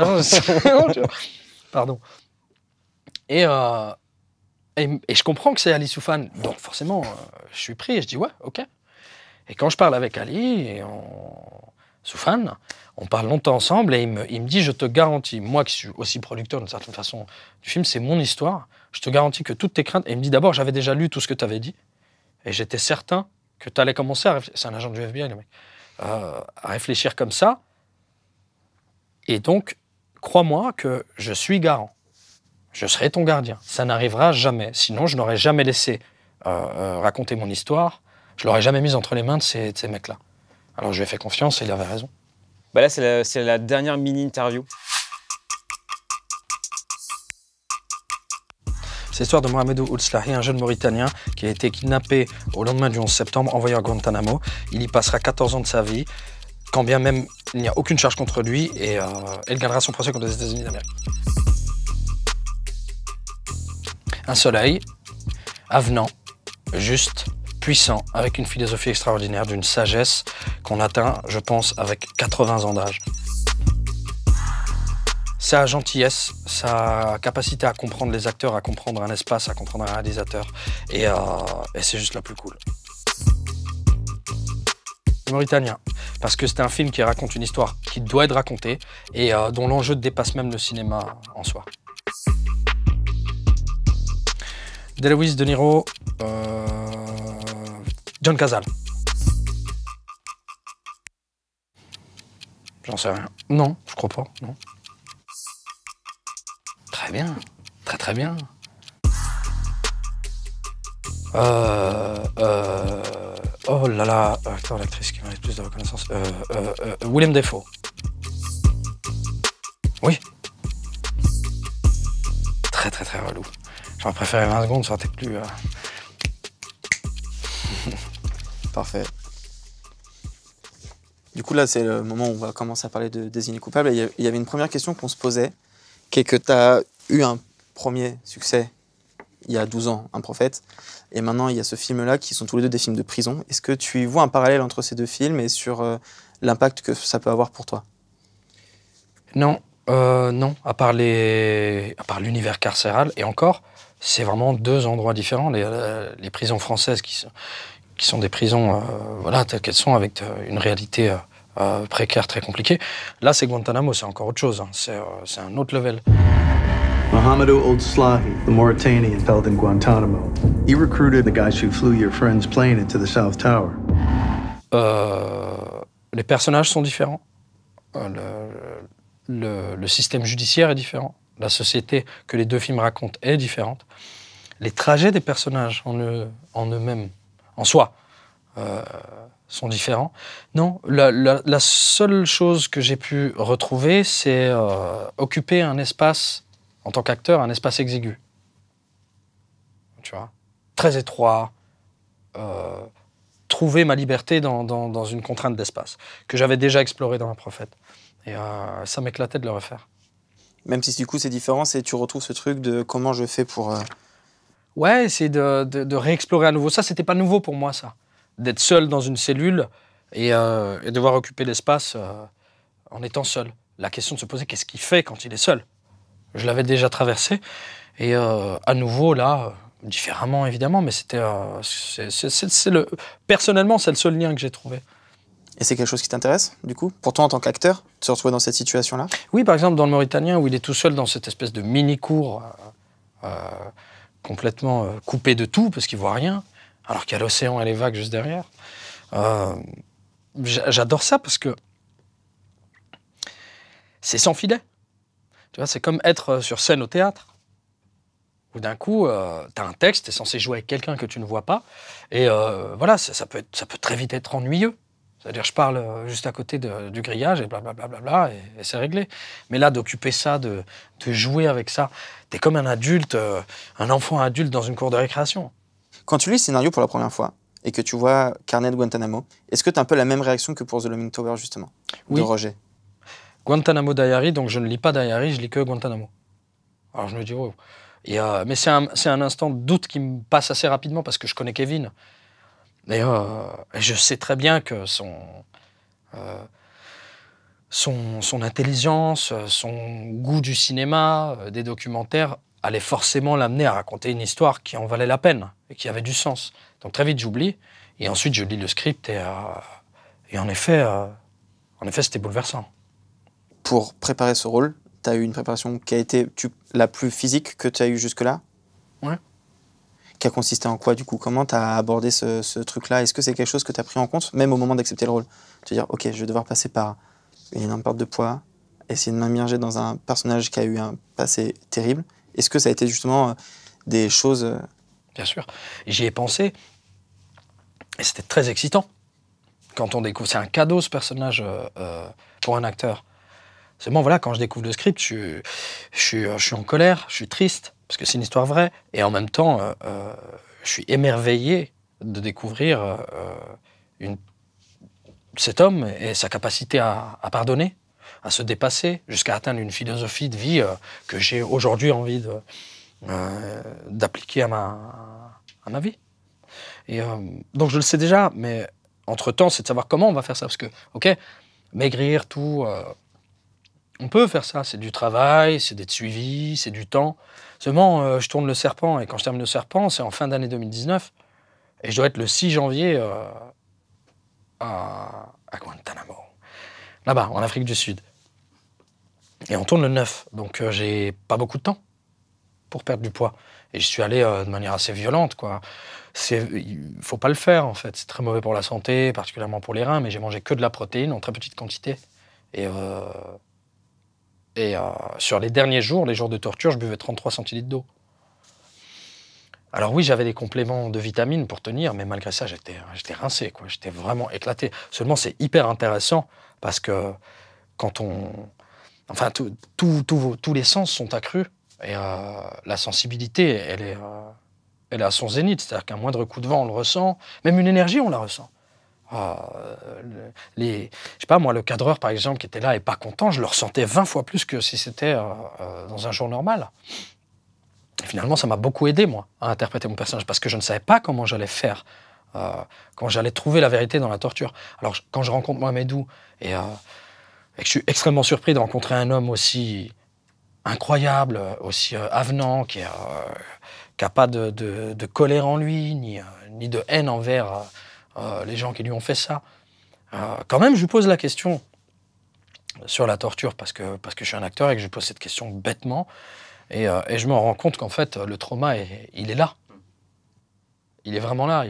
Speaker 1: Pardon. Euh, et, et, je comprends que c'est Ali Soufan. Donc forcément, euh, je suis pris et je dis, ouais, ok. Et quand je parle avec Ali, et on... on parle longtemps ensemble et il me, il me dit, je te garantis, moi qui suis aussi producteur d'une certaine façon du film, c'est mon histoire, je te garantis que toutes tes craintes... Et il me dit, d'abord, j'avais déjà lu tout ce que tu avais dit. Et j'étais certain que tu allais commencer à réfléchir. C'est un agent du FBI, euh, à réfléchir comme ça. Et donc, crois-moi que je suis garant. Je serai ton gardien. Ça n'arrivera jamais. Sinon, je n'aurais jamais laissé euh, euh, raconter mon histoire. Je l'aurais jamais mise entre les mains de ces, mecs-là. Alors, je lui ai fait confiance et il avait raison.
Speaker 2: Bah là, c'est la dernière mini-interview.
Speaker 1: C'est l'histoire de Mohamedou Oulslahi, un jeune Mauritanien qui a été kidnappé au lendemain du 11 septembre, envoyé à Guantanamo. Il y passera 14 ans de sa vie, quand bien même il n'y a aucune charge contre lui, et euh, elle il gagnera son procès contre les États-Unis d'Amérique. Un soleil, avenant, juste, puissant, avec une philosophie extraordinaire, d'une sagesse qu'on atteint, je pense, avec 80 ans d'âge sa gentillesse, sa capacité à comprendre les acteurs, à comprendre un espace, à comprendre un réalisateur. Et, euh, c'est juste la plus cool. Mauritanien, parce que c'est un film qui raconte une histoire qui doit être racontée et euh, dont l'enjeu dépasse même le cinéma en soi. Deleuise, De Niro, euh, John Cazal. J'en sais rien. Non, je crois pas, non très bien. Très très bien. Euh, euh, oh là là, acteur, l'actrice qui mérite plus de reconnaissance. Euh, euh William Defoe. Oui. Très très très relou. J'aurais préféré 20 secondes, ça aurait été plus.
Speaker 3: Parfait. Du coup, là, c'est le moment où on va commencer à parler de désigner coupable. Il y avait une première question qu'on se posait, qui est que tu as eu un premier succès il y a 12 ans, Un prophète, et maintenant il y a ce film-là qui sont tous les deux des films de prison. Est-ce que tu vois un parallèle entre ces deux films et sur euh, l'impact que ça peut avoir pour toi
Speaker 1: Non, euh, non, à part, à part l'univers carcéral, et encore, c'est vraiment deux endroits différents. Les, euh, prisons françaises qui sont, des prisons voilà, telles qu'elles sont, avec une réalité précaire très compliquée. Là, c'est Guantanamo, c'est encore autre chose, hein. c'est, c'est un autre level.
Speaker 3: Mohamedou Old Slahi, the Mauritanian held in Guantanamo. He recruited the guys who flew your friend's plane into la South Tower. Euh,
Speaker 1: les personnages sont différents. Euh, le, le, le, système judiciaire est différent. La société que les deux films racontent est différente. Les trajets des personnages en, eux, en eux-mêmes, en soi, euh, sont différents. Non, la, la, la, seule chose que j'ai pu retrouver, c'est euh, occuper un espace en tant qu'acteur, un espace exigu. Tu vois Très étroit. Euh, trouver ma liberté dans, une contrainte d'espace, que j'avais déjà explorée dans La prophète. Et euh, ça m'éclatait de le refaire.
Speaker 3: Même si du coup c'est différent, c'est tu retrouves ce truc de comment je fais pour. Euh,
Speaker 1: ouais, c'est de, réexplorer à nouveau. Ça, c'était pas nouveau pour moi, ça.
Speaker 3: D'être seul dans une cellule et, et
Speaker 1: devoir occuper l'espace en étant seul. La question de se poser, qu'est-ce qu'il fait quand il est seul je l'avais déjà traversé. Et euh, à nouveau, là, différemment évidemment, mais
Speaker 3: c'était. Euh, c'est le... Personnellement, c'est le seul lien que j'ai trouvé. Et c'est quelque chose qui t'intéresse, du coup, pour toi en tant qu'acteur, de se retrouver dans cette situation-là
Speaker 1: Oui, par exemple, dans le Mauritanien, où il est tout seul dans cette espèce de mini-cours euh, complètement coupé de tout, parce qu'il voit rien, alors qu'il y a l'océan et les vagues juste derrière. J'adore ça parce que c'est sans filet c'est comme être euh, sur scène au théâtre. Ou d'un coup, euh, tu as un texte, tu censé jouer avec quelqu'un que tu ne vois pas. Et euh, voilà, ça, peut être, ça peut très vite être ennuyeux. C'est-à-dire, je parle euh, juste à côté du grillage et blablabla, bla, bla, bla, et, et c'est réglé. Mais là, d'occuper ça, de, jouer avec ça, t'es comme un adulte, un enfant adulte dans une cour de récréation.
Speaker 3: Quand tu lis le scénario pour la première fois et que tu vois Carnet de Guantanamo, est-ce que tu as un peu la même réaction que pour The Looming Tower, justement
Speaker 1: Oui. De Roger Guantanamo Diary, donc je ne lis pas Diary, je lis que Guantanamo. Alors je me dis, oui, oh. euh, mais c'est un, instant de doute qui me passe assez rapidement parce que je connais Kevin. Et euh, je sais très bien que son, euh, intelligence, son goût du cinéma, des documentaires, allait forcément l'amener à raconter une histoire qui en valait la peine et qui avait du sens. Donc très vite, j'oublie. Et ensuite, je lis le script et, et en effet,
Speaker 3: en effet c'était bouleversant pour préparer ce rôle, tu as eu une préparation qui a été la plus physique que tu as eue jusque-là Ouais. Qui a consisté en quoi, du coup Comment tu as abordé ce, truc-là Est-ce que c'est quelque chose que tu as pris en compte, même au moment d'accepter le rôle Te dire, OK, je vais devoir passer par une énorme de poids, essayer de m'immerger dans un personnage qui a eu un passé terrible. Est-ce que ça a été justement euh, des choses. Euh, Bien sûr. J'y ai pensé. Et c'était très excitant. Quand on découvre. C'est un cadeau, ce
Speaker 1: personnage, euh, pour un acteur. C'est bon, voilà, quand je découvre le script, je, je, suis en colère, je suis triste, parce que c'est une histoire vraie. Et en même temps, euh, euh, je suis émerveillé de découvrir euh, une, cet homme et sa capacité à, pardonner, à se dépasser, jusqu'à atteindre une philosophie de vie que j'ai aujourd'hui envie d'appliquer à ma, à ma vie. Et, donc je le sais déjà, mais entre-temps, c'est de savoir comment on va faire ça. Parce que, ok, maigrir, tout on peut faire ça, c'est du travail, c'est d'être suivi, c'est du temps. Seulement, euh, je tourne le serpent, et quand je termine le serpent, c'est en fin d'année 2019, et je dois être le 6 janvier euh, à, Guantanamo, là-bas, en Afrique du Sud. Et on tourne le 9, donc euh, j'ai pas beaucoup de temps pour perdre du poids. Et je suis allé de manière assez violente, quoi. Il faut pas le faire, en fait. C'est très mauvais pour la santé, particulièrement pour les reins, mais j'ai mangé que de la protéine en très petite quantité. Et et euh, sur les derniers jours, les jours de torture, je buvais 33 centilitres d'eau. Alors oui, j'avais des compléments de vitamines pour tenir, mais malgré ça, j'étais, j'étais rincé, quoi. J'étais vraiment éclaté. Seulement, c'est hyper intéressant parce que quand on, enfin, tous les sens sont accrus et euh, la sensibilité, elle est, euh, elle est à son zénith. C'est-à-dire qu'un moindre coup de vent, on le ressent. Même une énergie, on la ressent. Ah, euh, les, je sais pas, moi, le cadreur, par exemple, qui était là et pas content, je le ressentais 20 fois plus que si c'était euh, euh, dans un jour normal. finalement, ça m'a beaucoup aidé, moi, à interpréter mon personnage, parce que je ne savais pas comment j'allais faire, quand comment j'allais trouver la vérité dans la torture. Alors, quand je rencontre Mohamedou et, que je suis extrêmement surpris de rencontrer un homme aussi incroyable, aussi avenant, qui n'a pas de, colère en lui, ni, ni de haine envers ah, les gens qui lui ont fait ça. Ah, quand même, je lui pose la question sur la torture parce que, parce que je suis un acteur et que je pose cette question bêtement. Euh, et, je me rends compte qu'en fait, le trauma, il est là. Il est vraiment là.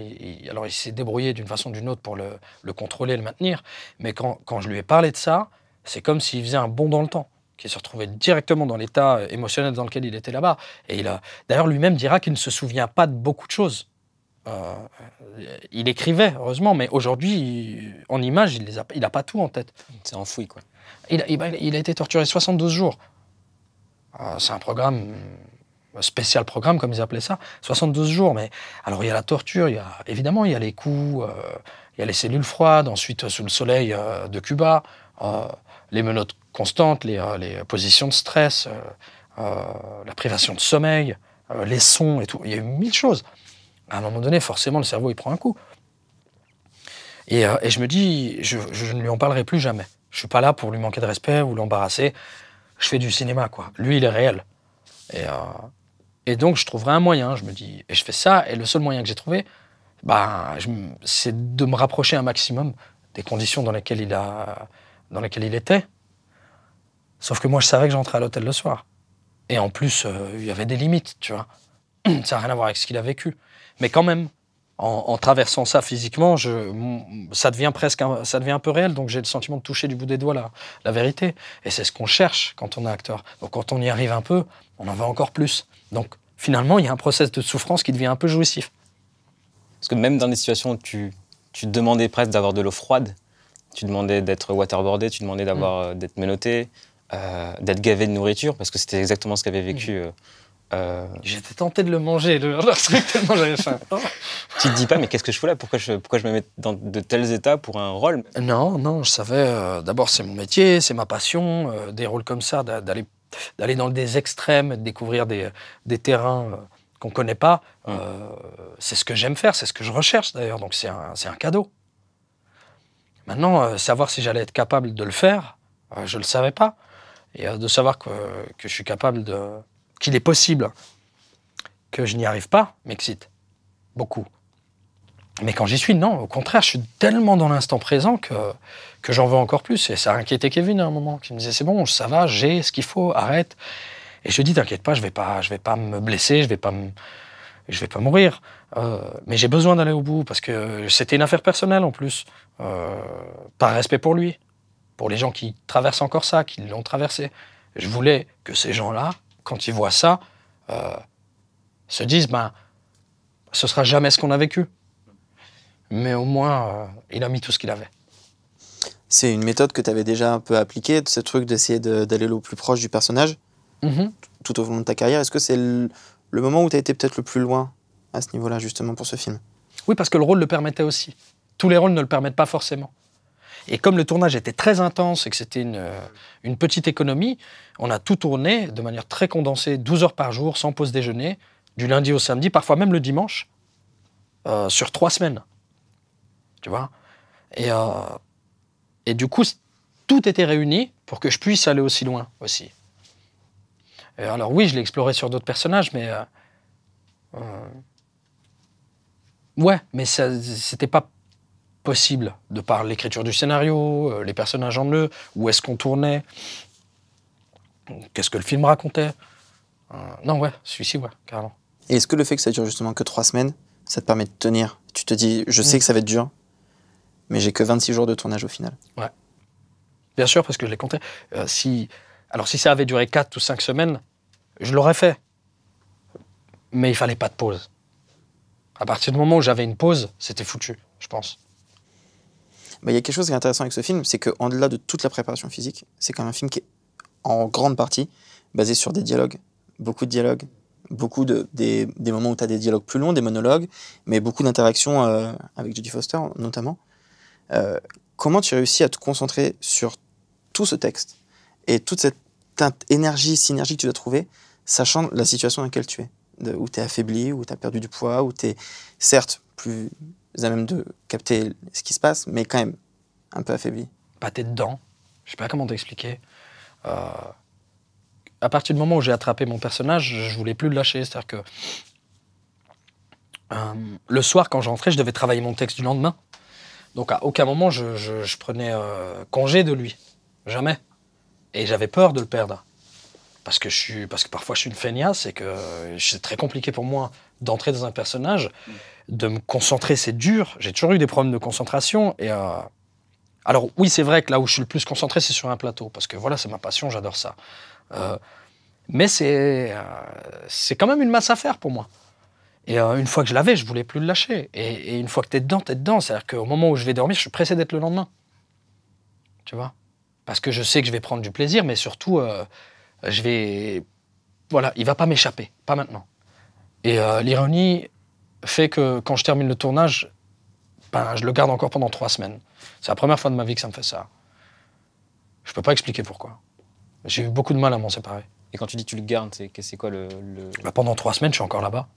Speaker 1: alors, il s'est débrouillé d'une façon ou d'une autre pour le, le, contrôler, le maintenir. Mais quand, quand je lui ai parlé de ça, c'est comme s'il faisait un bond dans le temps qu'il se retrouvait directement dans l'état euh, émotionnel dans lequel il était là-bas. Et il a d'ailleurs lui-même dira qu'il ne se souvient pas de beaucoup de choses. Euh, il écrivait, heureusement, mais aujourd'hui, en image, il n'a pas tout en tête. C'est enfoui, quoi.
Speaker 2: Il, a bah, été
Speaker 1: torturé 72 jours. Euh, c'est un programme, un spécial programme, comme ils appelaient ça, 72 jours. Mais alors, il y a la torture, il y a, évidemment, il y a les coups, euh, il y a les cellules froides, ensuite, sous le soleil de Cuba, les menottes constantes, les, les positions de stress, la privation de sommeil, les sons et tout. Il y a eu mille choses à un moment donné, forcément, le cerveau, il prend un coup. Et, euh, je me dis, je, ne lui en parlerai plus jamais. Je suis pas là pour lui manquer de respect ou l'embarrasser. Je fais du cinéma, quoi. Lui, il est réel. Et, euh, et donc, je trouverai un moyen, je me dis. Et je fais ça, et le seul moyen que j'ai trouvé, bah, c'est de me rapprocher un maximum des conditions dans lesquelles il, a, dans il était. Sauf que moi, je savais que j'entrais à l'hôtel le soir. Et en plus, euh, il y avait des limites, tu vois. Ça n'a rien à voir avec ce qu'il a vécu. Mais quand même, en, traversant ça physiquement, je, ça devient presque, un, ça devient un peu réel. Donc j'ai le sentiment de toucher du bout des doigts la, vérité. Et c'est ce qu'on cherche quand on est acteur. Donc quand on y arrive un peu, on en veut encore plus. Donc finalement, il y a un process de souffrance qui devient un peu jouissif.
Speaker 2: Parce que même dans des situations où tu, demandais presque d'avoir de l'eau froide, tu demandais d'être waterboardé, tu demandais d'avoir mm. euh, d'être menotté, euh, d'être gavé de nourriture, parce que c'était exactement ce qu'avait vécu. Mm. Euh, euh, J'étais tenté de le manger, de leur truc, tellement j'avais faim. tu te dis pas, mais qu'est-ce que je fais là pourquoi je, pourquoi je me mets dans de tels états pour un rôle Non, non, je
Speaker 1: savais, euh, d'abord c'est mon métier, c'est ma passion, euh, des rôles comme ça, d'aller, d'aller dans des extrêmes, de découvrir des, des terrains qu'on connaît pas, mmh. c'est ce que j'aime faire, c'est ce que je recherche d'ailleurs, donc c'est un, un, cadeau. Maintenant, savoir si j'allais être capable de le faire, je le savais pas. Et de savoir que, que je suis capable de qu'il est possible que je n'y arrive pas m'excite beaucoup. Mais quand j'y suis, non, au contraire, je suis tellement dans l'instant présent que, que j'en veux encore plus. Et ça a inquiété Kevin à un moment, qui me disait, c'est bon, ça va, j'ai ce qu'il faut, arrête. Et je dis, t'inquiète pas, je vais pas, je vais pas me blesser, je vais pas je vais pas mourir. Euh, mais j'ai besoin d'aller au bout, parce que c'était une affaire personnelle en plus, euh, par respect pour lui, pour les gens qui traversent encore ça, qui l'ont traversé. Je voulais que ces gens-là quand ils voient ça, euh, se disent ben, ce sera jamais ce qu'on a vécu. Mais au moins, euh, il a mis tout ce qu'il avait.
Speaker 3: C'est une méthode que tu avais déjà un peu appliquée, ce truc d'essayer d'aller le plus proche du personnage, mm-hmm. tout au long de ta carrière. Est-ce que c'est le, moment où tu as été peut-être le plus loin à ce niveau-là, justement, pour ce film
Speaker 1: Oui, parce que le rôle le permettait aussi. Tous les rôles ne le permettent pas forcément. Et comme le tournage était très intense et que c'était une, euh, petite économie, on a tout tourné de manière très condensée, 12 heures par jour, sans pause déjeuner, du lundi au samedi, parfois même le dimanche, euh, sur trois semaines. Tu vois et, euh, et du coup, tout était réuni pour que je puisse aller aussi loin aussi. alors oui, je l'ai exploré sur d'autres personnages, mais... ouais, mais c'était pas possible de par l'écriture du scénario, euh, les personnages en eux, où est-ce qu'on tournait, qu'est-ce que le film racontait. Euh, non, ouais, celui-ci, ouais, carrément.
Speaker 3: Et est-ce que le fait que ça dure justement que trois semaines, ça te permet de tenir Tu te dis, je sais mm. que ça va être dur, mais j'ai que 26 jours de tournage au final.
Speaker 1: Ouais. Bien sûr, parce que je l'ai compté. Euh, si... Alors, si ça avait duré 4 ou 5 semaines, je l'aurais fait. Mais il fallait pas de pause. À partir du
Speaker 3: moment où j'avais une pause, c'était foutu, je pense. Il y a quelque chose qui est intéressant avec ce film, c'est qu'en-delà de toute la préparation physique, c'est quand même un film qui est en grande partie basé sur des dialogues, beaucoup de dialogues, beaucoup de, des, moments où tu as des dialogues plus longs, des monologues, mais beaucoup d'interactions euh, avec Judy Foster notamment. Euh, comment tu réussis à te concentrer sur tout ce texte et toute cette énergie, synergie que tu dois trouver, sachant la situation dans laquelle tu es, où tu es affaibli, où tu as perdu du poids, où tu es certes plus à même de capter ce qui se passe, mais quand même un peu affaibli. pas bah, tête dedans. Je sais pas comment t'expliquer. Euh, à partir du moment où j'ai
Speaker 1: attrapé mon personnage, je voulais plus le lâcher. C'est-à-dire que euh, le soir, quand j'entrais, je devais travailler mon texte du lendemain. Donc à aucun moment je, prenais euh, congé de lui. Jamais. Et j'avais peur de le perdre. Parce que, je suis, parce que parfois je suis une feignasse et que c'est très compliqué pour moi d'entrer dans un personnage. Mm de me concentrer, c'est dur. J'ai toujours eu des problèmes de concentration. Et euh, alors oui, c'est vrai que là où je suis le plus concentré, c'est sur un plateau, parce que voilà, c'est ma passion, j'adore ça. Euh, mais c'est euh, c'est quand même une masse à faire pour moi. Et une fois que je l'avais, je voulais plus le lâcher. Et, une fois que tu es dedans, t'es dedans. C'est-à-dire qu'au moment où je vais dormir, je suis pressé d'être le lendemain. Tu vois Parce que je sais que je vais prendre du plaisir, mais surtout, je vais... Voilà, il va pas m'échapper, pas maintenant. Et l'ironie, fait que quand je termine le tournage, ben, je le garde encore pendant trois semaines. C'est la première fois de ma vie que ça me fait ça. Je peux pas expliquer pourquoi. J'ai eu beaucoup de mal à m'en séparer. Et quand tu dis que tu le gardes, c'est quoi le. Ben, pendant trois semaines, je suis encore là-bas.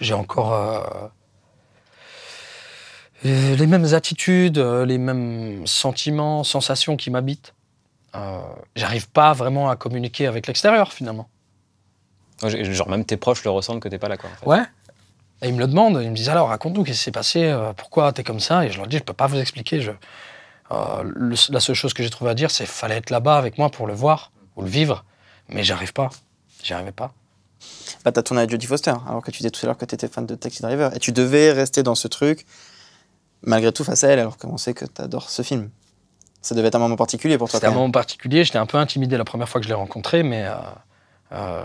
Speaker 1: J'ai encore. Euh, les mêmes attitudes, euh, les mêmes sentiments, sensations qui m'habitent. Euh, j'arrive pas vraiment à communiquer avec l'extérieur finalement.
Speaker 2: Genre même tes proches le ressentent que t'es pas là quoi.
Speaker 1: Ouais, et ils me le demandent, ils me disent alors raconte-nous qu'est-ce qui s'est passé, euh, pourquoi t'es comme ça Et je leur dis je peux pas vous expliquer. Je... Euh, la seule chose que j'ai trouvé à dire c'est fallait être là-bas avec moi pour le voir ou le vivre, mais j'arrive pas,
Speaker 3: j'y arrivais pas. Bah t'as tourné avec Jodie Foster alors que tu disais tout à l'heure que t'étais fan de Taxi Driver et tu devais rester dans ce truc malgré tout face à elle alors qu'on sait que t'adores ce film. Ça devait être un moment particulier pour toi. C'était un moment
Speaker 1: particulier. J'étais un peu intimidé la première fois que je l'ai rencontré, mais euh,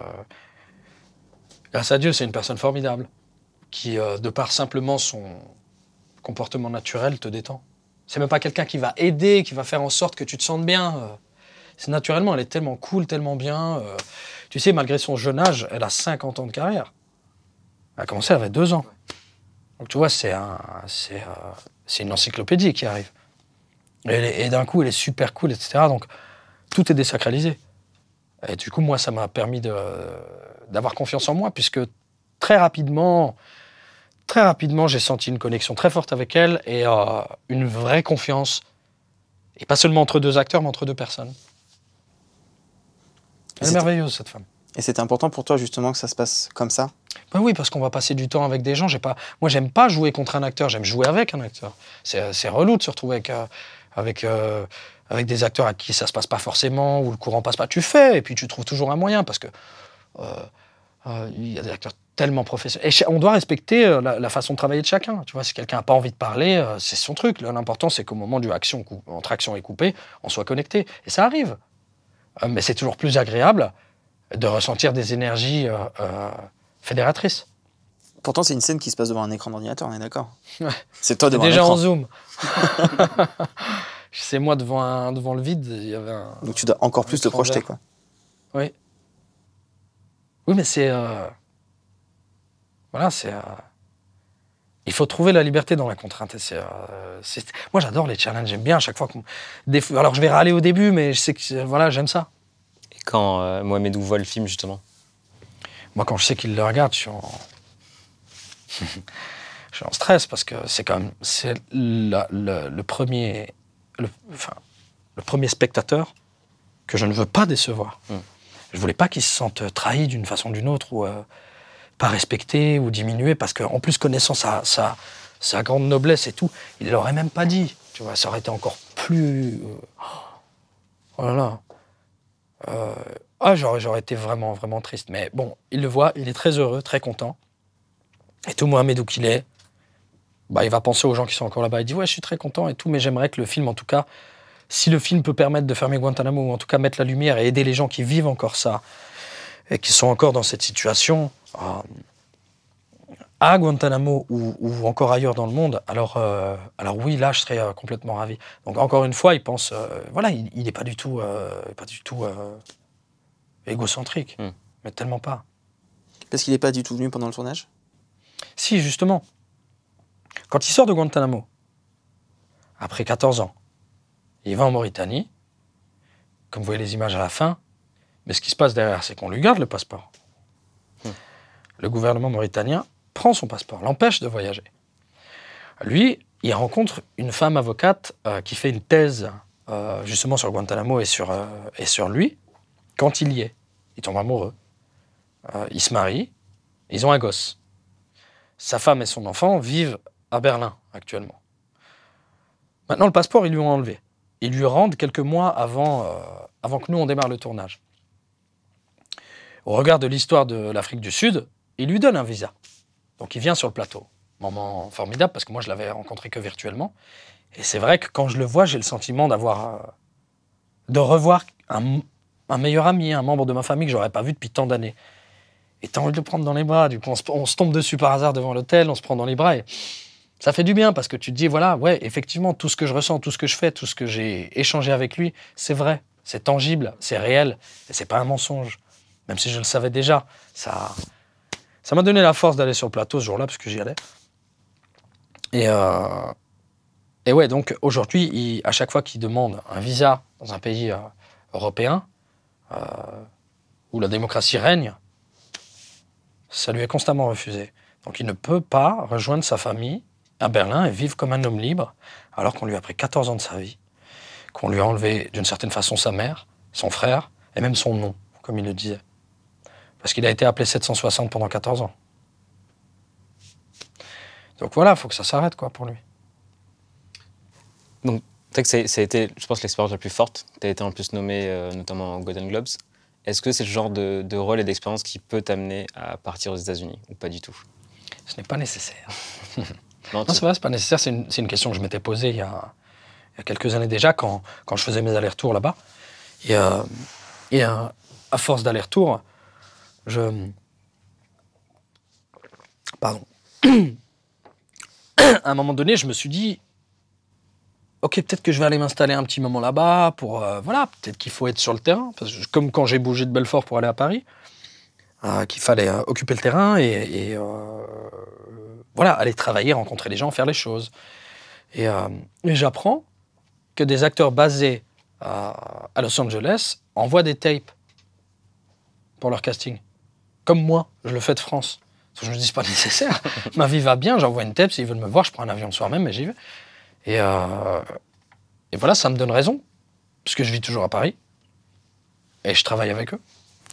Speaker 1: grâce à Dieu, c'est une personne formidable qui, euh, de par simplement son comportement naturel, te détend. C'est même pas quelqu'un qui va aider, qui va faire en sorte que tu te sentes bien. Euh. c'est naturellement, elle est tellement cool, tellement bien. Euh. tu sais, malgré son jeune âge, elle a 50 ans de carrière. Elle a commencé, elle avait 2 ans. Donc tu vois, c'est un, c'est, une encyclopédie qui arrive. Et, d'un coup, elle est super cool, etc. Donc tout est désacralisé. Et du coup, moi, ça m'a permis d'avoir confiance en moi, puisque très rapidement, très rapidement, j'ai senti une connexion très forte avec elle et euh, une vraie confiance. Et pas seulement entre deux acteurs, mais entre deux personnes. Elle est merveilleuse, cette femme.
Speaker 3: Et c'est important pour toi, justement, que ça se passe comme ça
Speaker 1: ben Oui, parce qu'on va passer du temps avec des gens. Pas... Moi, j'aime pas jouer contre un acteur, j'aime jouer avec un acteur. C'est euh, relou de se retrouver avec, euh, avec, avec des acteurs à qui ça se passe pas forcément, ou le courant passe pas. Tu fais, et puis tu trouves toujours un moyen, parce que il y a des acteurs tellement professionnel. Et on doit respecter euh, la, façon de travailler de chacun. Tu vois, si quelqu'un n'a pas envie de parler, euh, c'est son truc. L'important, c'est qu'au moment du action, entre action et coupé, on soit connecté. Et ça arrive. Euh, mais c'est toujours plus agréable de
Speaker 3: ressentir des énergies fédératrices. Pourtant, c'est une scène qui se passe devant un écran d'ordinateur, on est d'accord C'est toi devant déjà en zoom. c'est moi
Speaker 1: devant, devant le vide. Donc tu dois encore plus te projeter, quoi. Oui. Oui, mais c'est... Voilà, c'est. Euh, il faut trouver la liberté dans la contrainte. Euh, moi, j'adore les challenges. J'aime bien à chaque fois. Que... Alors, je vais râler au début, mais je sais que euh, voilà, j'aime ça.
Speaker 2: Et quand Mohamedou voit le film, justement
Speaker 1: Moi, quand je sais qu'il le regarde, je suis en,
Speaker 2: je
Speaker 1: suis stress parce que c'est quand c'est le, premier, le, enfin, le premier spectateur que je ne veux pas décevoir. Je hmm. Je voulais pas qu'il se sente trahi d'une façon ou d'une autre ou pas respecté ou diminué, parce qu'en plus connaissant sa, sa, grande noblesse et tout, il ne l'aurait même pas dit. Tu vois, ça aurait été encore plus... Euh, oh là là. Euh, ah, j'aurais été vraiment, vraiment triste. Mais bon, il le voit, il est très heureux, très content. Et tout Mohamed où qu'il est, bah, il va penser aux gens qui sont encore là-bas. Il dit Ouais, je suis très content et tout, mais j'aimerais que le film, en tout cas, si le film peut permettre de fermer Guantanamo, ou en tout cas mettre la lumière et aider les gens qui vivent encore ça, et qui sont encore dans cette situation, ah, à Guantanamo ou, encore ailleurs dans le monde, alors, euh, alors oui, là, je serais euh, complètement ravi. Donc, encore une fois, il pense, euh, voilà, il n'est pas du tout, pas du tout égocentrique, hmm. mais tellement pas. Parce qu'il n'est pas du tout venu pendant le tournage Si, justement. Quand il sort de Guantanamo, après 14 ans, il va en Mauritanie, comme vous voyez les images à la fin, mais ce qui se passe derrière, c'est qu'on lui garde le passeport le gouvernement mauritanien prend son passeport, l'empêche de voyager. Lui, il rencontre une femme avocate euh, qui fait une thèse euh, justement sur Guantanamo et sur, euh, et sur lui. Quand il y est, il tombe amoureux. il se marie, ils ont un gosse. Sa femme et son enfant vivent à Berlin actuellement. Maintenant, le passeport, ils lui ont enlevé. Ils lui rendent quelques mois avant, avant que nous, on démarre le tournage. Au regard de l'histoire de l'Afrique du Sud, il lui donne un visa. Donc il vient sur le plateau. Moment formidable parce que moi je l'avais rencontré que virtuellement. Et c'est vrai que quand je le vois, j'ai le sentiment d'avoir. Euh, de revoir un, meilleur ami, un membre de ma famille que j'aurais pas vu depuis tant d'années. Et t'as envie de le prendre dans les bras. Du coup, on se, tombe dessus par hasard devant l'hôtel, on se prend dans les bras et ça fait du bien parce que tu te dis voilà, ouais, effectivement, tout ce que je ressens, tout ce que je fais, tout ce que j'ai échangé avec lui, c'est vrai, c'est tangible, c'est réel et c'est pas un mensonge. Même si je le savais déjà, ça. Ça m'a donné la force d'aller sur le plateau ce jour-là, parce que j'y allais. Et, euh, ouais, donc aujourd'hui, à chaque fois qu'il demande un visa dans un pays euh, européen, euh, où la démocratie règne, ça lui est constamment refusé. Donc il ne peut pas rejoindre sa famille à Berlin et vivre comme un homme libre, alors qu'on lui a pris 14 ans de sa vie, qu'on lui a enlevé d'une certaine façon sa mère, son frère et même son nom, comme il le disait. Parce qu'il a été appelé 760 pendant 14 ans. Donc voilà, il faut que ça s'arrête quoi pour lui.
Speaker 2: Donc, que ça a été, je pense, l'expérience la plus forte. Tu as été en plus nommé euh, notamment Golden Globes. Est-ce que c'est le genre de, rôle et d'expérience qui peut t'amener à partir aux États-Unis ou pas du tout
Speaker 1: Ce n'est pas nécessaire. non, non c'est pas nécessaire. C'est une, question que je m'étais posée il y, a, quelques années déjà quand, quand je faisais mes allers-retours là-bas. Et, euh, euh, à force daller retours je. Pardon. à un moment donné, je me suis dit, ok, peut-être que je vais aller m'installer un petit moment là-bas pour, euh, voilà, peut-être qu'il faut être sur le terrain, parce comme quand j'ai bougé de Belfort pour aller à Paris, euh, qu'il fallait euh, occuper le terrain et, voilà, aller travailler, rencontrer les gens, faire les choses. et j'apprends que des acteurs basés à Los Angeles envoient des tapes pour leur casting comme moi, je le fais de France. Je me dis, pas nécessaire. Ma vie va bien, j'envoie une tête, s'ils veulent me voir, je prends un avion le soir même et j'y vais. Et, euh, voilà, ça me donne raison,
Speaker 2: parce que je vis toujours à Paris et je travaille avec eux.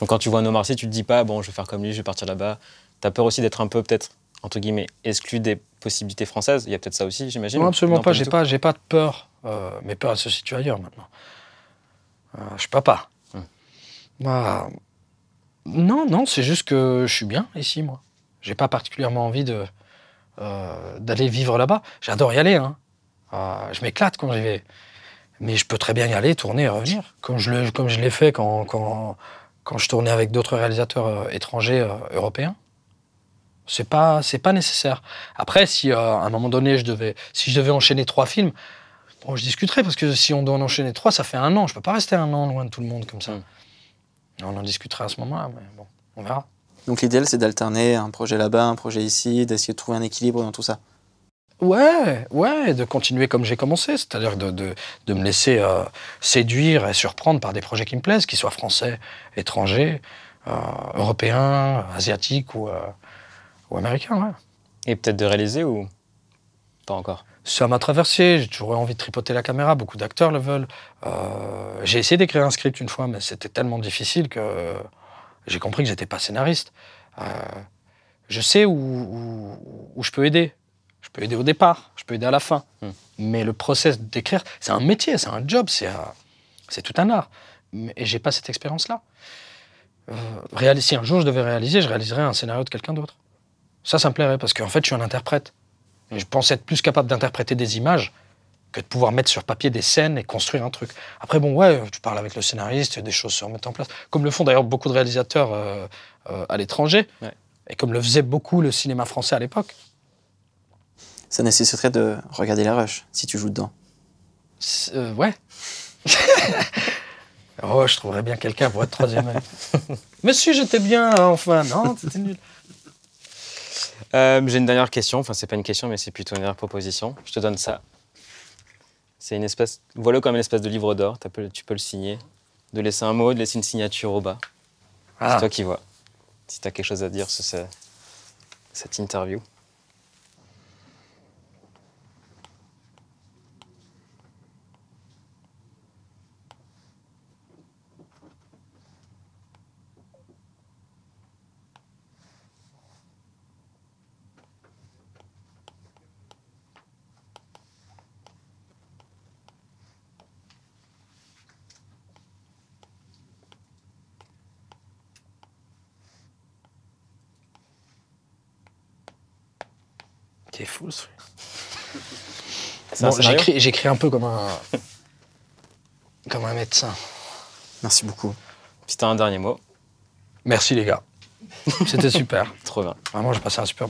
Speaker 2: Donc quand tu vois un homme tu te dis pas, bon, je vais faire comme lui, je vais partir là-bas. Tu as peur aussi d'être un peu, peut-être, entre guillemets, exclu des possibilités françaises. Il y a peut-être ça aussi, j'imagine. Non, absolument pas. J'ai pas,
Speaker 1: j'ai pas de peur. Euh, mes peurs, elles se situent ailleurs maintenant. Euh, je suis pas pas. Bah, hum. Non, non, c'est juste que je suis bien ici, moi. J'ai pas particulièrement envie euh, d'aller vivre là-bas. J'adore y aller. Hein. Euh, je m'éclate quand j'y vais. Mais je peux très bien y aller, tourner et revenir. Comme je l'ai, comme je l'ai fait quand, je tournais avec d'autres réalisateurs euh, étrangers européens. C'est pas, c'est pas nécessaire. Après, si à un moment donné, je devais, si je devais enchaîner trois films, bon, je discuterais parce que si on doit enchaîner trois, ça fait un an. Je peux pas rester un an loin de tout le monde comme ça. Mmh. On en discutera à ce moment-là, mais bon,
Speaker 3: on verra. Donc l'idéal, c'est d'alterner un projet là-bas, un projet ici, d'essayer de trouver un équilibre dans tout ça. Ouais, ouais, de continuer comme j'ai commencé, c'est-à-dire de, me laisser euh,
Speaker 1: séduire et surprendre par des projets qui me plaisent, qu'ils soient français, étrangers, euh, européens, asiatiques ou, euh, ou américains. Et peut-être de réaliser ou pas encore ça m'a traversé, j'ai toujours eu envie de tripoter la caméra, beaucoup d'acteurs le veulent. Euh, j'ai essayé d'écrire un script une fois, mais c'était tellement difficile que j'ai compris que j'étais pas scénariste. Euh, je sais où, je peux aider. Je peux aider au départ, je peux aider à la fin. Hmm. Mais le process d'écrire, c'est un métier, c'est un job, c'est, c'est tout un art. Et j'ai pas cette expérience-là. Euh, si un jour je devais réaliser, je réaliserais un scénario de quelqu'un d'autre. Ça, ça me plairait, parce qu'en fait, je suis un interprète je pensais être plus capable d'interpréter des images que de pouvoir mettre sur papier des scènes et construire un truc. Après, bon, ouais, tu parles avec le scénariste, des choses se remettent en place. Comme le font d'ailleurs beaucoup de réalisateurs euh, euh, à l'étranger, et comme le faisait beaucoup le cinéma français à l'époque.
Speaker 3: Ça nécessiterait de regarder La Rush, si tu joues dedans.
Speaker 1: Euh, ouais.
Speaker 2: oh, je trouverais bien quelqu'un pour être troisième.
Speaker 1: Monsieur, j'étais bien, hein, enfin, non, c'était nul.
Speaker 2: Euh, j'ai une dernière question, enfin c'est pas une question mais c'est plutôt une dernière proposition. Je te donne ça. C'est une espèce, voilà comme une espèce de livre d'or, tu peux le signer, de laisser un mot, de laisser une signature au bas. Ah. C'est toi qui vois. Si tu as quelque chose à dire sur cette interview.
Speaker 1: fou j'écris, un peu comme un, comme un médecin.
Speaker 2: Merci beaucoup. Si un dernier mot. Merci
Speaker 1: les gars. C'était super. Trop bien. Vraiment, j'ai passé un super